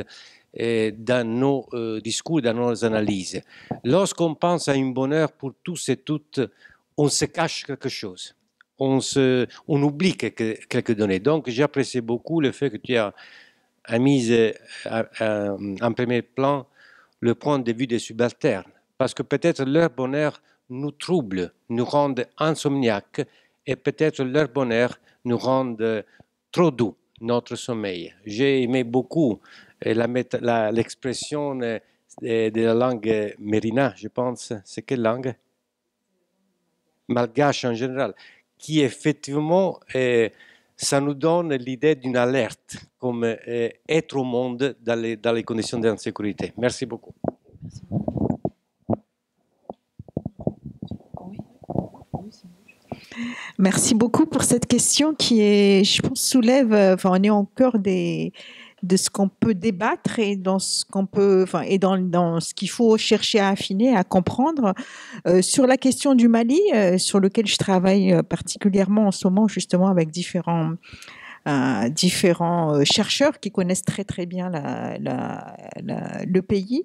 euh, dans nos euh, discours, dans nos analyses. Lorsqu'on pense à un bonheur pour tous et toutes, on se cache quelque chose. On, se, on oublie quelques, données. Donc, j'apprécie beaucoup le fait que tu as, mis euh, en premier plan le point de vue des subalternes. Parce que peut-être leur bonheur nous trouble, nous rend insomniaques et peut-être leur bonheur nous rend euh, trop doux notre sommeil. J'ai aimé beaucoup euh, l'expression de, la langue mérina, je pense. C'est quelle langue malgache en général, qui effectivement, euh, ça nous donne l'idée d'une alerte, comme euh, être au monde dans les, conditions d'insécurité. Merci beaucoup. Merci. beaucoup pour cette question qui est, je pense, soulève, euh, enfin, on est encore des, de ce qu'on peut débattre et dans ce qu'on peut, enfin, et dans, dans ce qu'il faut chercher à affiner, à comprendre. Euh, sur la question du Mali, euh, sur lequel je travaille euh, particulièrement en ce moment, justement, avec différents différents chercheurs qui connaissent très très bien le pays.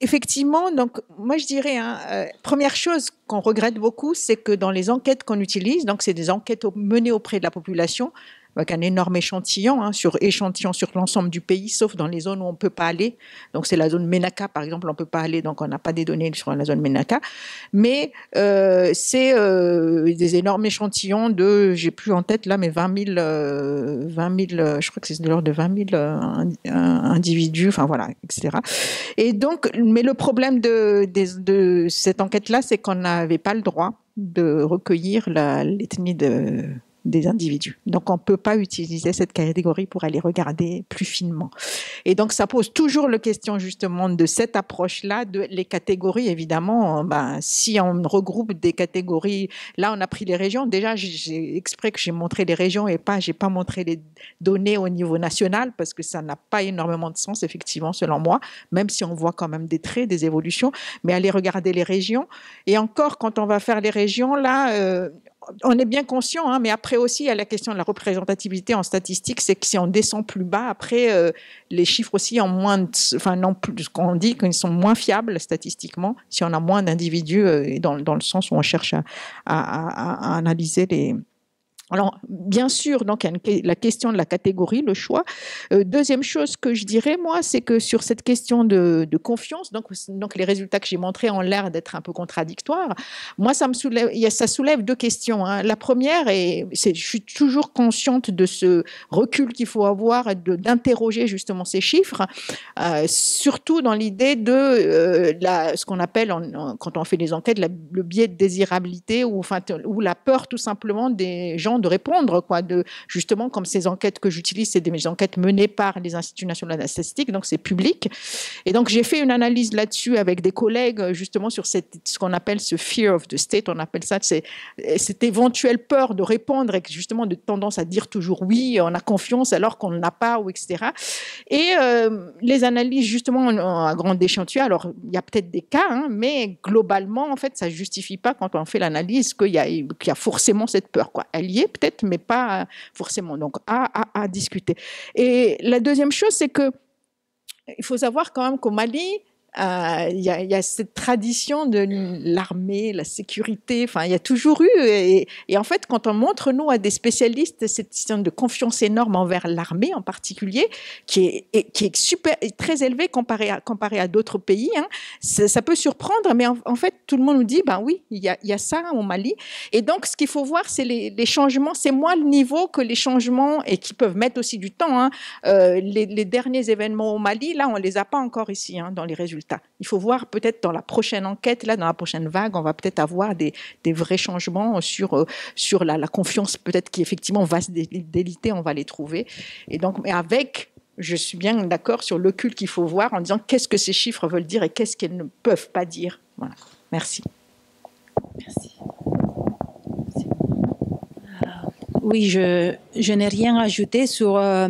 Effectivement, donc moi je dirais, hein, première chose qu'on regrette beaucoup, c'est que dans les enquêtes qu'on utilise, donc c'est des enquêtes menées auprès de la population, avec un énorme échantillon, hein, sur échantillon sur l'ensemble du pays, sauf dans les zones où on ne peut pas aller. Donc c'est la zone Ménaka, par exemple, on ne peut pas aller, donc on n'a pas des données sur la zone Ménaka. Mais euh, c'est euh, des énormes échantillons de, j'ai plus en tête là, mais 20 000, euh, je crois que c'est de l'ordre de 20 000 individus, enfin voilà, etc. Et donc, mais le problème de cette enquête-là, c'est qu'on n'avait pas le droit de recueillir l'ethnie de des individus. Donc on ne peut pas utiliser cette catégorie pour aller regarder plus finement. Et donc ça pose toujours la question justement de cette approche-là, de les catégories évidemment. Euh, ben, si on regroupe des catégories, là on a pris les régions. Déjà j'ai exprès que j'ai montré les régions et pas j'ai pas montré les données au niveau national parce que ça n'a pas énormément de sens effectivement selon moi. Même si on voit quand même des traits, des évolutions, mais aller regarder les régions. Et encore quand on va faire les régions là, euh, on est bien conscient, hein, mais après aussi, il y a la question de la représentativité en statistique, c'est que si on descend plus bas, après, euh, les chiffres aussi en moins, de, enfin, non plus, qu'on dit qu'ils sont moins fiables statistiquement, si on a moins d'individus, euh, dans, dans, le sens où on cherche à analyser les, alors, bien sûr, donc, il y a la question de la catégorie, le choix. Euh, deuxième chose que je dirais, moi, c'est que sur cette question de, confiance, donc, donc, les résultats que j'ai montrés ont l'air d'être un peu contradictoires. Moi, ça me soulève, ça soulève deux questions. Hein. La première, et je suis toujours consciente de ce recul qu'il faut avoir, d'interroger justement ces chiffres, euh, surtout dans l'idée de euh, ce qu'on appelle, quand on fait des enquêtes, le biais de désirabilité ou, enfin, ou la peur tout simplement des gens de répondre, quoi, de, justement, comme ces enquêtes que j'utilise, c'est des enquêtes menées par les instituts nationaux de donc c'est public. Et donc, j'ai fait une analyse là-dessus avec des collègues, justement, sur cette, ce qu'on appelle ce fear of the state, on appelle ça, c'est cette éventuelle peur de répondre et justement de tendance à dire toujours oui, on a confiance alors qu'on n'a pas, ou etc. Et euh, les analyses, justement, à grande échantillon, alors il y a peut-être des cas, hein, mais globalement, en fait, ça justifie pas quand on fait l'analyse qu'il y, qu'il y, a forcément cette peur. Quoi. Elle y est, peut-être, mais pas forcément. Donc, à, discuter. Et la deuxième chose, c'est que il faut savoir quand même qu'au Mali, euh, il y, a cette tradition de l'armée, la sécurité, enfin, il y a toujours eu. Et, en fait, quand on montre, nous, à des spécialistes, cette question de confiance énorme envers l'armée en particulier, qui est, qui est super, très élevée comparée à, comparé à d'autres pays, hein, ça, peut surprendre, mais en, fait, tout le monde nous dit, ben oui, il y a, ça au Mali. Et donc, ce qu'il faut voir, c'est les, changements, c'est moins le niveau que les changements, et qui peuvent mettre aussi du temps. Hein. Euh, les, derniers événements au Mali, là, on les a pas encore ici, hein, dans les résultats il faut voir peut-être dans la prochaine enquête, là, dans la prochaine vague, on va peut-être avoir des, vrais changements sur, euh, sur la, confiance peut-être qui effectivement va se déliter, on va les trouver. Et donc, mais avec je suis bien d'accord sur le cul qu'il faut voir en disant qu'est-ce que ces chiffres veulent dire et qu'est-ce qu'ils ne peuvent pas dire. Voilà. Merci. Merci. Oui, je, n'ai rien ajouté sur euh,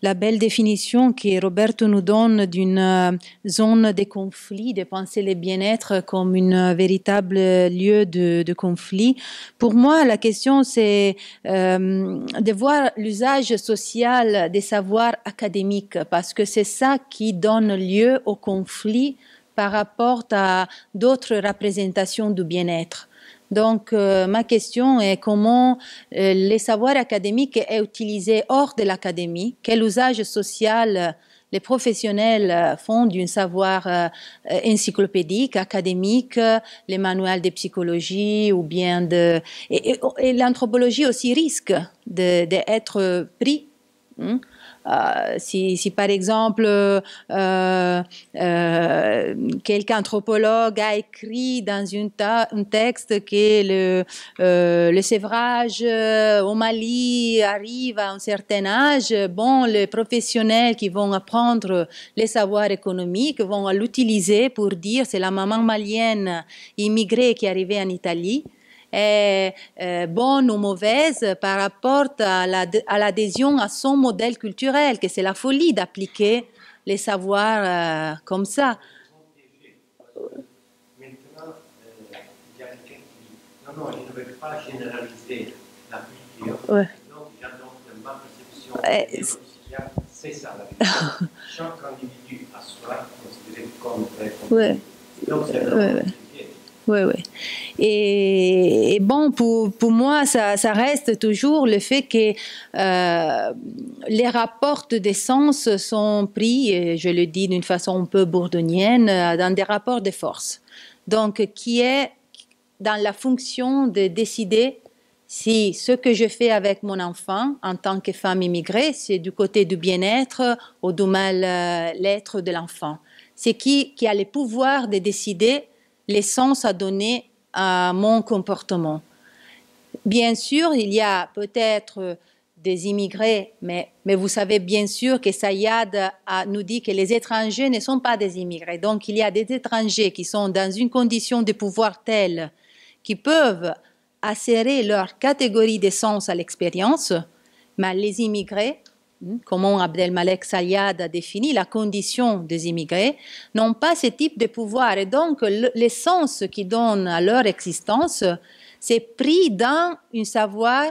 la belle définition que Roberto nous donne d'une euh, zone de conflit, de penser le bien-être comme un euh, véritable lieu de, conflit. Pour moi, la question, c'est de voir l'usage social des savoirs académiques, parce que c'est ça qui donne lieu au conflit par rapport à d'autres représentations du bien-être. Donc, euh, ma question est comment le euh, les savoirs académiques est utilisé hors de l'académie Quel usage social euh, les professionnels font d'un savoir encyclopédique, académique, les manuels de psychologie ou bien de... Et, l'anthropologie aussi risque d'être de, pris hein? Euh, si, par exemple euh, euh, quelqu'un anthropologue a écrit dans un texte que le, le sévrage au Mali arrive à un certain âge, bon, les professionnels qui vont apprendre les savoirs économiques vont l'utiliser pour dire c'est la maman malienne immigrée qui est arrivée en Italie est euh, bonne ou mauvaise par rapport à l'adhésion à son modèle culturel, que c'est la folie d'appliquer les savoirs euh, comme ça. Maintenant, il y a quelqu'un qui non, non, je ne veux pas généraliser la culture. Ouais. Donc, dans ma perception, c'est ça la Chaque individu a soi considéré comme très Donc, c'est oui, oui. Et, bon, pour, pour moi, ça, ça, reste toujours le fait que euh, les rapports de sens sont pris, je le dis d'une façon un peu bourdonienne, euh, dans des rapports de force. Donc, qui est dans la fonction de décider si ce que je fais avec mon enfant en tant que femme immigrée, c'est du côté du bien-être ou du mal-être euh, de l'enfant. C'est qui qui a le pouvoir de décider les sens à donner à mon comportement. Bien sûr, il y a peut-être des immigrés, mais, vous savez bien sûr que Sayad a, nous dit que les étrangers ne sont pas des immigrés. Donc il y a des étrangers qui sont dans une condition de pouvoir telle qui peuvent asserrer leur catégorie d'essence à l'expérience, mais les immigrés Hmm? comment Abdelmalek Saliad a défini la condition des immigrés, n'ont pas ce type de pouvoir. Et donc, l'essence qui donne à leur existence, c'est pris dans un savoir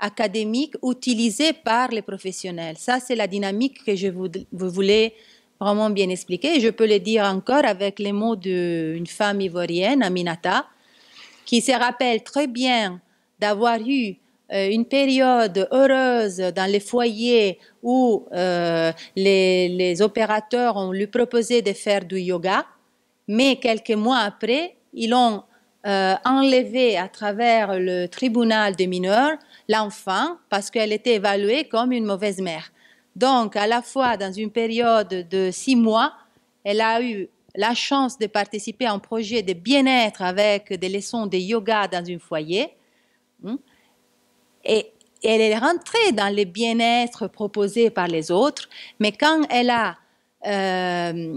académique utilisé par les professionnels. Ça, c'est la dynamique que je vous, voulais vraiment bien expliquer. je peux le dire encore avec les mots d'une femme ivoirienne, Aminata, qui se rappelle très bien d'avoir eu euh, une période heureuse dans les foyers où euh, les, opérateurs ont lui proposé de faire du yoga, mais quelques mois après, ils ont euh, enlevé à travers le tribunal des mineurs l'enfant parce qu'elle était évaluée comme une mauvaise mère. Donc, à la fois dans une période de six mois, elle a eu la chance de participer à un projet de bien-être avec des leçons de yoga dans un foyer. Hein, et, elle est rentrée dans le bien-être proposé par les autres, mais quand elle a euh,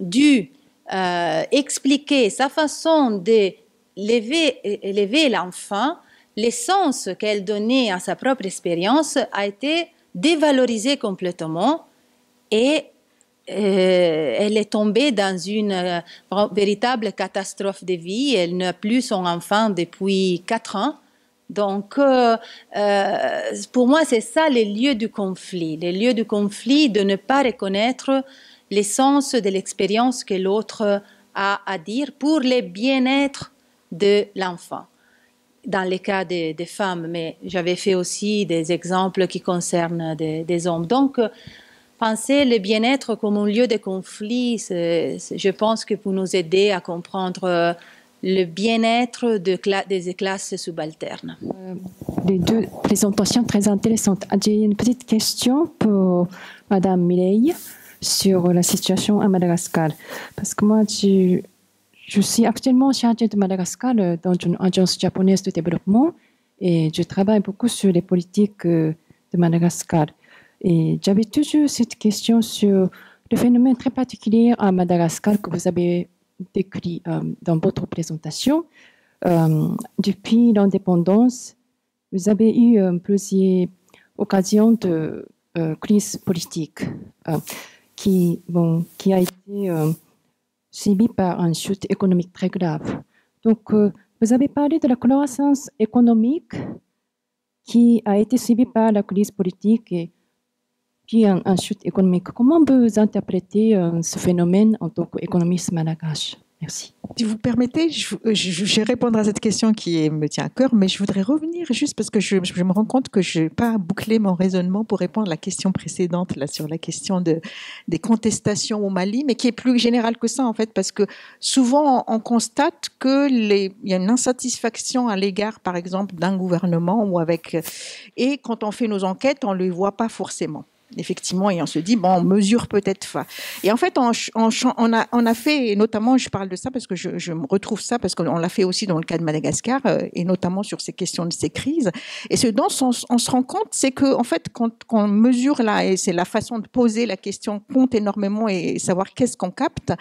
dû euh, expliquer sa façon d'élever l'enfant, l'essence qu'elle donnait à sa propre expérience a été dévalorisée complètement et euh, elle est tombée dans une véritable catastrophe de vie. Elle n'a plus son enfant depuis quatre ans. Donc, euh, euh, pour moi, c'est ça les lieux du conflit. Les lieux du conflit, de ne pas reconnaître l'essence de l'expérience que l'autre a à dire pour le bien-être de l'enfant. Dans les cas des, femmes, mais j'avais fait aussi des exemples qui concernent des, des hommes. Donc, euh, penser le bien-être comme un lieu de conflit, je pense que pour nous aider à comprendre le bien-être de des classes subalternes. Euh, les deux présentations très intéressantes. J'ai une petite question pour Madame Mireille sur la situation à Madagascar. Parce que moi, je, je suis actuellement chargée de Madagascar euh, dans une agence japonaise de développement et je travaille beaucoup sur les politiques euh, de Madagascar. Et j'avais toujours cette question sur le phénomène très particulier à Madagascar que vous avez décrit euh, dans votre présentation, euh, depuis l'indépendance, vous avez eu euh, plusieurs occasions de crise politique qui, qui a été suivie par une chute économique très grave. Donc, vous avez parlé de la croissance économique qui a été subie par la crise politique et un, un, chute économique. Comment vous interprétez euh, ce phénomène en tant qu'économiste malagache Merci. Si vous permettez, je, vais euh, répondre à cette question qui me tient à cœur, mais je voudrais revenir juste parce que je, me rends compte que je n'ai pas bouclé mon raisonnement pour répondre à la question précédente là, sur la question de, des contestations au Mali, mais qui est plus générale que ça en fait, parce que souvent on, on constate qu'il y a une insatisfaction à l'égard, par exemple, d'un gouvernement ou avec. Et quand on fait nos enquêtes, on ne le voit pas forcément effectivement, et on se dit, bon, on mesure peut-être Et en fait, on, a, on a fait, et notamment, je parle de ça parce que je, je me retrouve ça, parce qu'on l'a fait aussi dans le cas de Madagascar, euh, et notamment sur ces questions de ces crises. Et ce dont on, se rend compte, c'est que, en fait, quand, on mesure là, et c'est la façon de poser la question compte énormément et savoir qu'est-ce qu'on capte,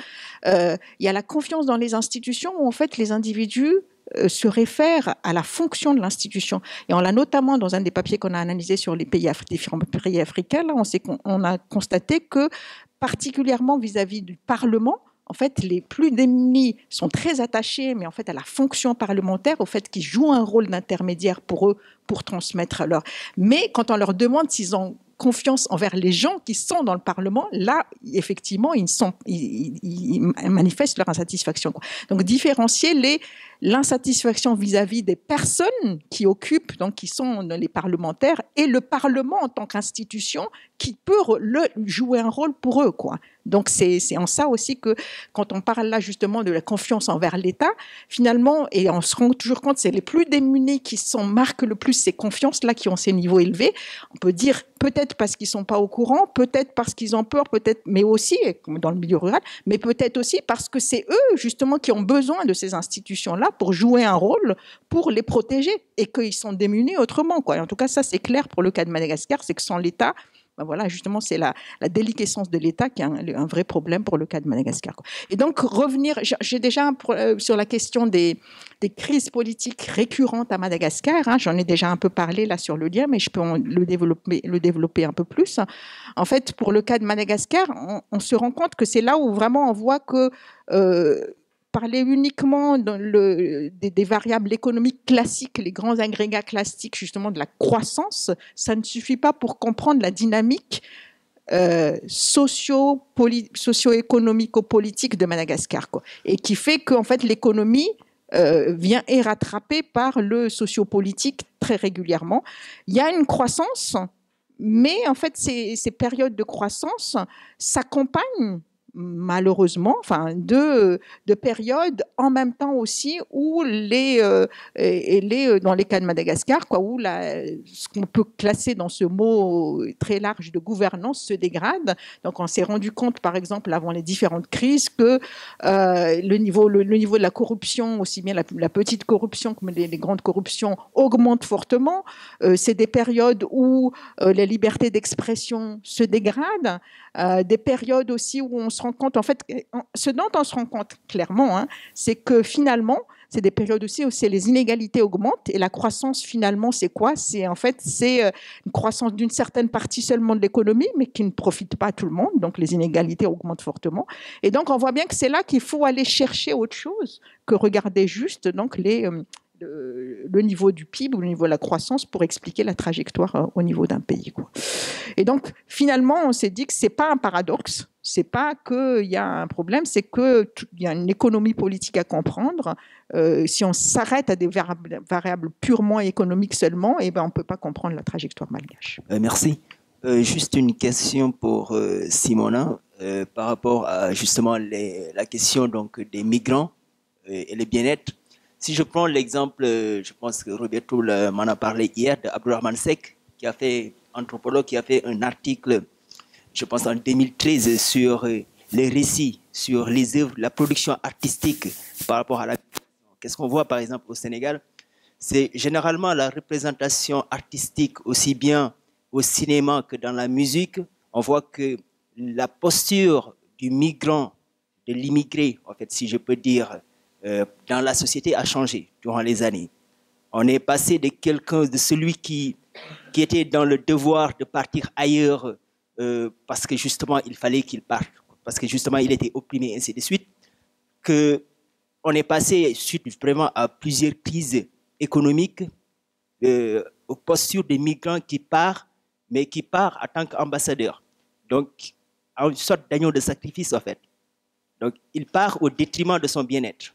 euh, il y a la confiance dans les institutions où, en fait, les individus euh, se réfère à la fonction de l'institution. Et on l'a notamment dans un des papiers qu'on a analysé sur les pays, différents pays africains, là, on, qu'on a constaté que, particulièrement vis-à-vis du Parlement, en fait, les plus démunis sont très attachés, mais en fait, à la fonction parlementaire, au fait qu'ils jouent un rôle d'intermédiaire pour eux, pour transmettre leur. Mais quand on leur demande s'ils ont confiance envers les gens qui sont dans le Parlement, là, effectivement, ils, sont, ils manifestent leur insatisfaction. Donc, différencier les l'insatisfaction vis-à-vis des personnes qui occupent, donc qui sont les parlementaires, et le Parlement en tant qu'institution qui peut jouer un rôle pour eux. Quoi. Donc c'est, c'est en ça aussi que quand on parle là justement de la confiance envers l'État, finalement, et on se rend toujours compte, c'est les plus démunis qui sont, marquent le plus ces confiances-là qui ont ces niveaux élevés. On peut dire peut-être parce qu'ils sont pas au courant, peut-être parce qu'ils ont peur, peut-être, mais aussi comme dans le milieu rural, mais peut-être aussi parce que c'est eux justement qui ont besoin de ces institutions-là pour jouer un rôle pour les protéger et qu'ils sont démunis autrement. Quoi. en tout cas, ça, c'est clair pour le cas de Madagascar, c'est que sans l'État, ben voilà, justement, c'est la, la, déliquescence de l'État qui est un, vrai problème pour le cas de Madagascar. Et donc, revenir, j'ai déjà euh, sur la question des, des, crises politiques récurrentes à Madagascar, hein, j'en ai déjà un peu parlé là sur le lien, mais je peux le, développer, le développer un peu plus. En fait, pour le cas de Madagascar, on, se rend compte que c'est là où vraiment on voit que euh, parler uniquement dans le, des, variables économiques classiques, les grands agrégats classiques, justement de la croissance, ça ne suffit pas pour comprendre la dynamique euh, socio-économico-politique de Madagascar, quoi. et qui fait qu'en fait l'économie euh, vient est rattrapée par le sociopolitique très régulièrement. Il y a une croissance, mais en fait ces périodes de croissance s'accompagnent malheureusement, enfin, de, périodes en même temps aussi où les, euh, et les euh, dans les cas de Madagascar, quoi, où ce qu'on peut classer dans ce mot très large de gouvernance se dégrade. Donc, on s'est rendu compte, par exemple, avant les différentes crises, que euh, le, niveau, le, niveau de la corruption, aussi bien la, petite corruption que les, grandes corruptions, augmente fortement. C'est des périodes où la liberté d'expression se dégrade, des périodes aussi où on se se compte, en fait, ce dont on se rend compte clairement, hein, c'est que finalement, c'est des périodes aussi où les inégalités augmentent et la croissance finalement c'est quoi C'est en fait c'est euh, une croissance d'une certaine partie seulement de l'économie mais qui ne profite pas à tout le monde donc les inégalités augmentent fortement et donc on voit bien que c'est là qu'il faut aller chercher autre chose que regarder juste donc les euh, le, niveau du PIB ou le niveau de la croissance pour expliquer la trajectoire euh, au niveau d'un pays. Quoi. Et donc, finalement, on s'est dit que ce n'est pas un paradoxe, c'est pas qu'il y a un problème, c'est qu'il y a une économie politique à comprendre. Euh, si on s'arrête à des variables, purement économiques seulement, eh ben, on ne peut pas comprendre la trajectoire malgache. Euh, merci. juste une question pour Simona par rapport à justement la question donc, des migrants et le bien-être si je prends l'exemple, euh, je pense que Roberto m'en a parlé hier, d'Abdourahman Sek, qui a fait, anthropologue, qui a fait un article, je pense en 2013, sur euh, les récits, sur les œuvres, la production artistique par rapport à la. Qu'est-ce qu'on voit par exemple au Sénégal C'est généralement la représentation artistique, aussi bien au cinéma que dans la musique. On voit que la posture du migrant, de l'immigré, en fait, si je peux dire, dans euh, la société a changé durant les années. On est passé de quelqu'un, de celui qui, qui était dans le devoir de partir ailleurs euh, parce que justement il fallait qu'il parte, parce que justement il était opprimé, ainsi de suite, que on est passé suite vraiment à plusieurs crises économiques, euh, aux postures des migrants qui partent, mais qui partent en tant qu'ambassadeur Donc, à une sorte d'agneau de sacrifice en fait. Donc, il part au détriment de son bien-être.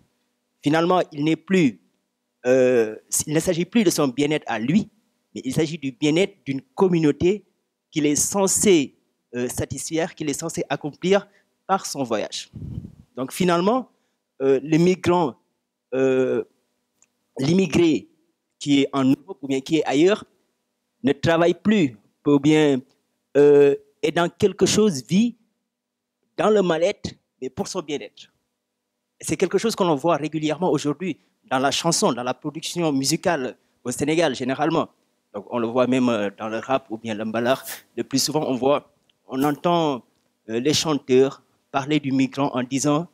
Finalement, il n'est plus, euh, il ne s'agit plus de son bien-être à lui, mais il s'agit du bien-être d'une communauté qu'il est censé euh, satisfaire, qu'il est censé accomplir par son voyage. Donc finalement, euh, le migrant, euh, l'immigré qui est en Europe ou bien qui est ailleurs, ne travaille plus pour bien est dans quelque chose, vit dans le mal-être, mais pour son bien-être c'est quelque chose qu'on voit régulièrement aujourd'hui dans la chanson, dans la production musicale au Sénégal généralement. on le voit même euh, dans le rap ou bien l'emballage. Le plus souvent, on voit, on entend euh, les chanteurs parler du migrant en disant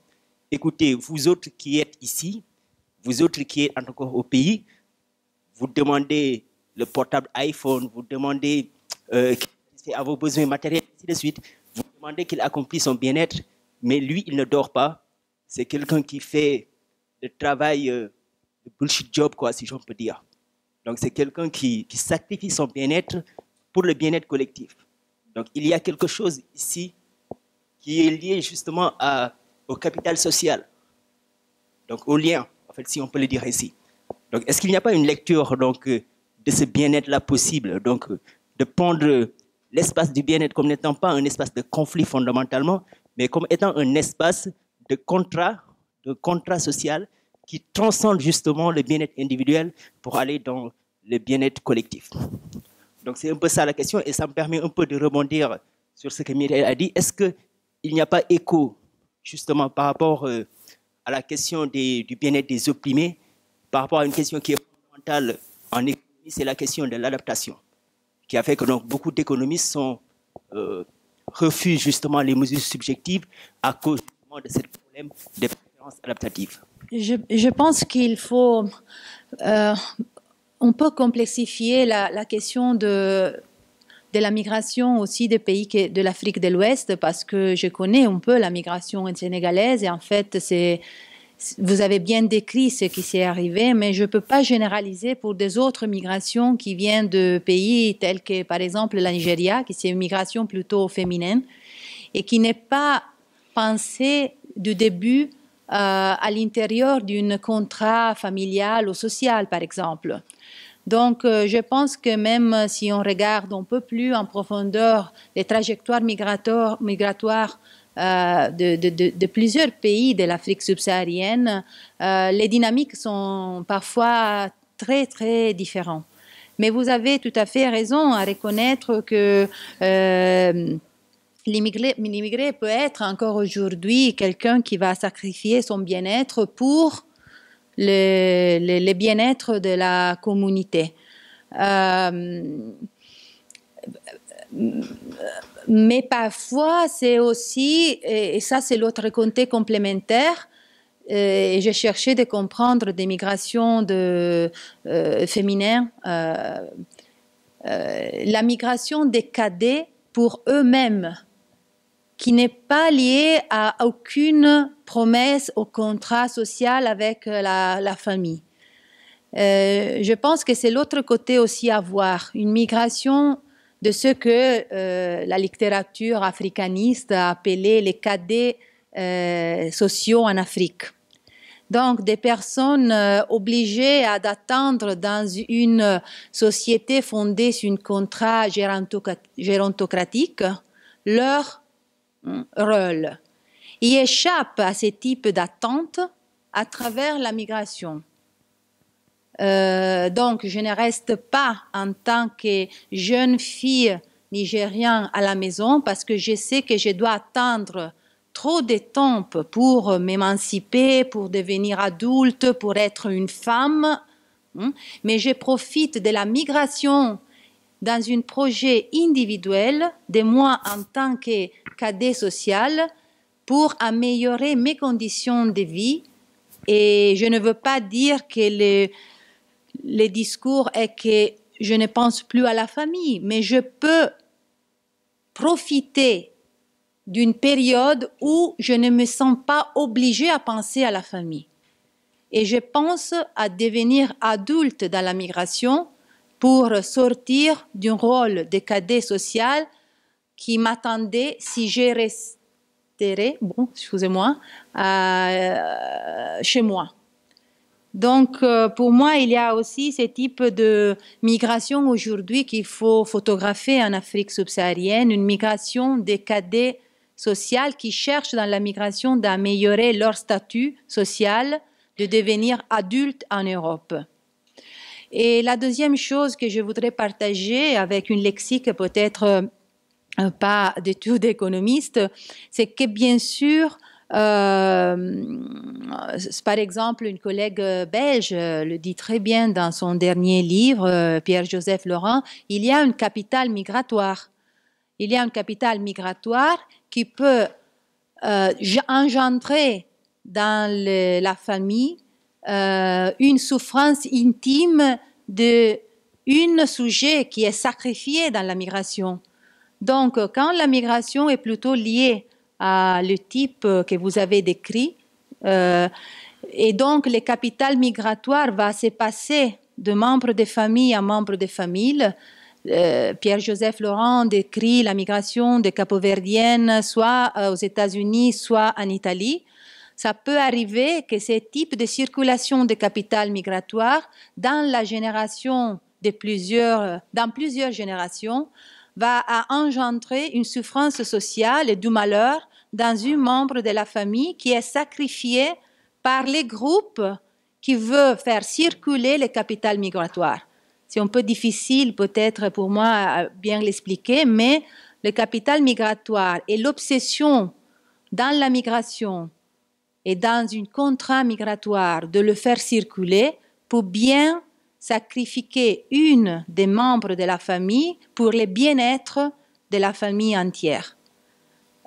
écoutez, vous autres qui êtes ici, vous autres qui êtes encore au pays, vous demandez le portable iPhone, vous demandez euh, à vos besoins matériels, ainsi de suite. Vous demandez qu'il accomplisse son bien-être, mais lui, il ne dort pas, c'est quelqu'un qui fait le travail, de euh, bullshit job, quoi, si j'en peux dire. Donc, c'est quelqu'un qui, sacrifie son bien-être pour le bien-être collectif. Donc, il y a quelque chose ici qui est lié justement au capital social, donc au lien, en fait, si on peut le dire ici. Donc, est-ce qu'il n'y a pas une lecture donc, euh, de ce bien-être-là possible Donc, euh, de prendre l'espace du bien-être comme n'étant pas un espace de conflit fondamentalement, mais comme étant un espace de contrat, de contrat social qui transcende justement le bien-être individuel pour aller dans le bien-être collectif. Donc c'est un peu ça la question et ça me permet un peu de rebondir sur ce que Mireille a dit. Est-ce qu'il n'y a pas écho justement par rapport euh, à la question des, du bien-être des opprimés, par rapport à une question qui est fondamentale en économie, c'est la question de l'adaptation, qui a fait que donc, beaucoup d'économistes sont... Euh, refusent justement les mesures subjectives à cause de ce problème des préférences adaptatives. je, pense qu'il faut. on euh, peut complexifier la, question de de la migration aussi des pays de l'Afrique de l'Ouest parce que je connais un peu la migration sénégalaise et en fait c'est vous avez bien décrit ce qui s'est arrivé, mais je ne peux pas généraliser pour des autres migrations qui viennent de pays tels que, par exemple, la Nigeria, qui c'est une migration plutôt féminine et qui n'est pas penser du début euh, à l'intérieur d'un contrat familial ou social, par exemple. Donc, euh, je pense que même si on regarde un peu plus en profondeur les trajectoires migratoires, euh, de, de, plusieurs pays de l'Afrique subsaharienne, les dynamiques sont parfois très, très différentes. Mais vous avez tout à fait raison à reconnaître que L'immigré peut être encore aujourd'hui quelqu'un qui va sacrifier son bien-être pour le, bien-être de la communauté. Euh, mais parfois, c'est aussi, et ça c'est l'autre côté complémentaire, euh, et j'ai cherché de comprendre des migrations de, euh, féminines. la migration des cadets pour eux-mêmes qui n'est pas lié à aucune promesse au contrat social avec euh, la, famille. Euh, je pense que c'est l'autre côté aussi à voir, une migration de ce que euh, la littérature africaniste a appelé les cadets euh, sociaux en Afrique. Donc des personnes euh, obligées à d'attendre dans une société fondée sur un contrat gérontocratique leur Hein? rôle. Il échappe à ces types d'attente à travers la migration. Euh, donc, je ne reste pas en tant que jeune fille nigérienne à la maison parce que je sais que je dois attendre trop de temps pour m'émanciper, pour devenir adulte, pour être une femme. Hein? Mais je profite de la migration dans un projet individuel de moi en tant que cadet social pour améliorer mes conditions de vie. Et je ne veux pas dire que le, discours est que je ne pense plus à la famille, mais je peux profiter d'une période où je ne me sens pas obligée à penser à la famille. Et je pense à devenir adulte dans la migration pour sortir d'un rôle de cadet social qui m'attendait si j'ai resterais, bon, moi euh, chez moi. Donc, euh, pour moi, il y a aussi ce type de migration aujourd'hui qu'il faut photographier en Afrique subsaharienne, une migration des cadets sociaux qui cherchent dans la migration d'améliorer leur statut social, de devenir adultes en Europe. Et la deuxième chose que je voudrais partager avec une lexique peut-être euh, pas du tout d'économiste, c'est que bien sûr, euh, par exemple, une collègue euh, belge le dit très bien dans son dernier livre, Pierre-Joseph Laurent, il y a une capitale migratoire. Il y a une capital migratoire qui peut engendrer dans la famille euh, une souffrance intime de une sujet qui est sacrifié dans la migration. Donc, quand la migration est plutôt liée à le type que vous avez décrit, euh, et donc le capital migratoire va se passer de membre de famille à membre de famille. Euh, Pierre-Joseph Laurent décrit la migration des capoverdiennes soit aux États-Unis, soit en Italie ça peut arriver que ce type de circulation de capital migratoire dans la génération de plusieurs, dans plusieurs générations, va engendrer une souffrance sociale et du malheur dans un membre de la famille qui est sacrifié par les groupes qui veulent faire circuler le capital migratoire. C'est un peu difficile peut-être pour moi à bien l'expliquer, mais le capital migratoire et l'obsession dans la migration et dans une contrat migratoire de le faire circuler pour bien sacrifier une des membres de la famille pour le bien-être de la famille entière.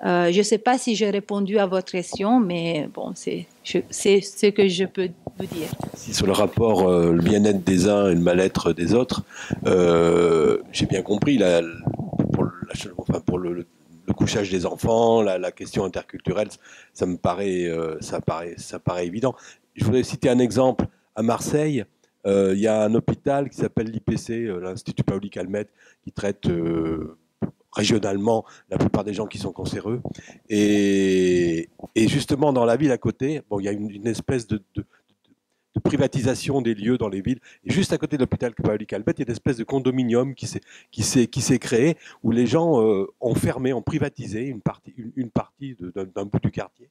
Euh, je ne sais pas si j'ai répondu à votre question, mais bon, c'est ce que je peux vous dire. Si sur le rapport, euh, le bien-être des uns et le mal-être des autres, euh, j'ai bien compris la, pour, le, le couchage des enfants, la, question interculturelle, ça me paraît, euh, ça paraît, ça paraît évident. Je voudrais citer un exemple. À Marseille, euh, il y a un hôpital qui s'appelle l'IPC, euh, l'Institut pauli Calmette, qui traite régionalement la plupart des gens qui sont cancéreux. Et, justement, dans la ville à côté, bon, il y a une, espèce de, de privatisation des lieux dans les villes. Et juste à côté de l'hôpital public albert il y a une espèce de condominium qui s'est, créé où les gens euh, ont fermé, ont privatisé une partie, une, partie d'un, bout du quartier.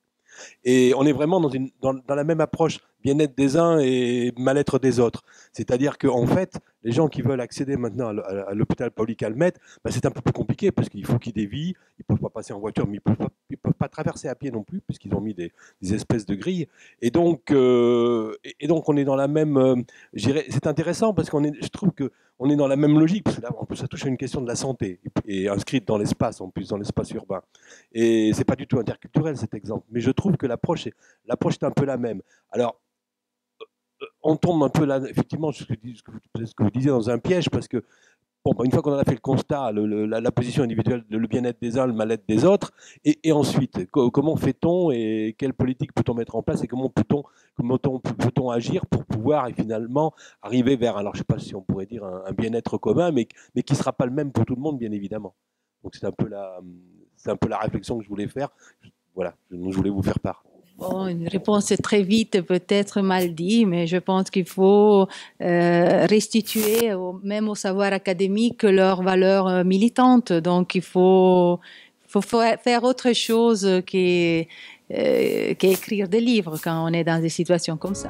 Et on est vraiment dans, une, dans, la même approche, bien-être des uns et mal-être des autres. C'est-à-dire qu'en en fait, les gens qui veulent accéder maintenant à l'hôpital pauli ben, c'est un peu plus compliqué parce qu'il faut qu'ils dévient. Ils ne peuvent pas passer en voiture, mais ils ne peuvent, pas traverser à pied non plus puisqu'ils ont mis des, espèces de grilles. Et donc, euh, et donc on est dans la même. Euh, c'est intéressant parce qu'on Je trouve qu'on est dans la même logique, parce que là, en plus, ça touche à une question de la santé, et inscrite dans l'espace, en plus, dans l'espace urbain. Et ce n'est pas du tout interculturel, cet exemple. Mais je trouve que l'approche est, l'approche est un peu la même. Alors, euh, on tombe un peu là, effectivement, ce que, ce que vous disiez dans un piège, parce que bah, une fois qu'on a fait le constat, la, position individuelle, le bien-être des uns, le mal-être des autres, et, ensuite, comment fait-on et quelle politique peut-on mettre en place et comment peut-on comment on, peut on agir pour pouvoir et finalement arriver vers, alors je ne sais pas si on pourrait dire un, bien-être commun, mais, mais qui ne sera pas le même pour tout le monde, bien évidemment. Donc c'est un, peu la, un peu la réflexion que je voulais faire, voilà, je voulais vous faire part une réponse très vite peut-être mal dit, mais je pense qu'il faut euh, restituer même au savoir académique leurs valeurs euh, militantes. Donc il faut, faire autre chose qu'écrire euh, des livres quand on est dans des situations comme ça.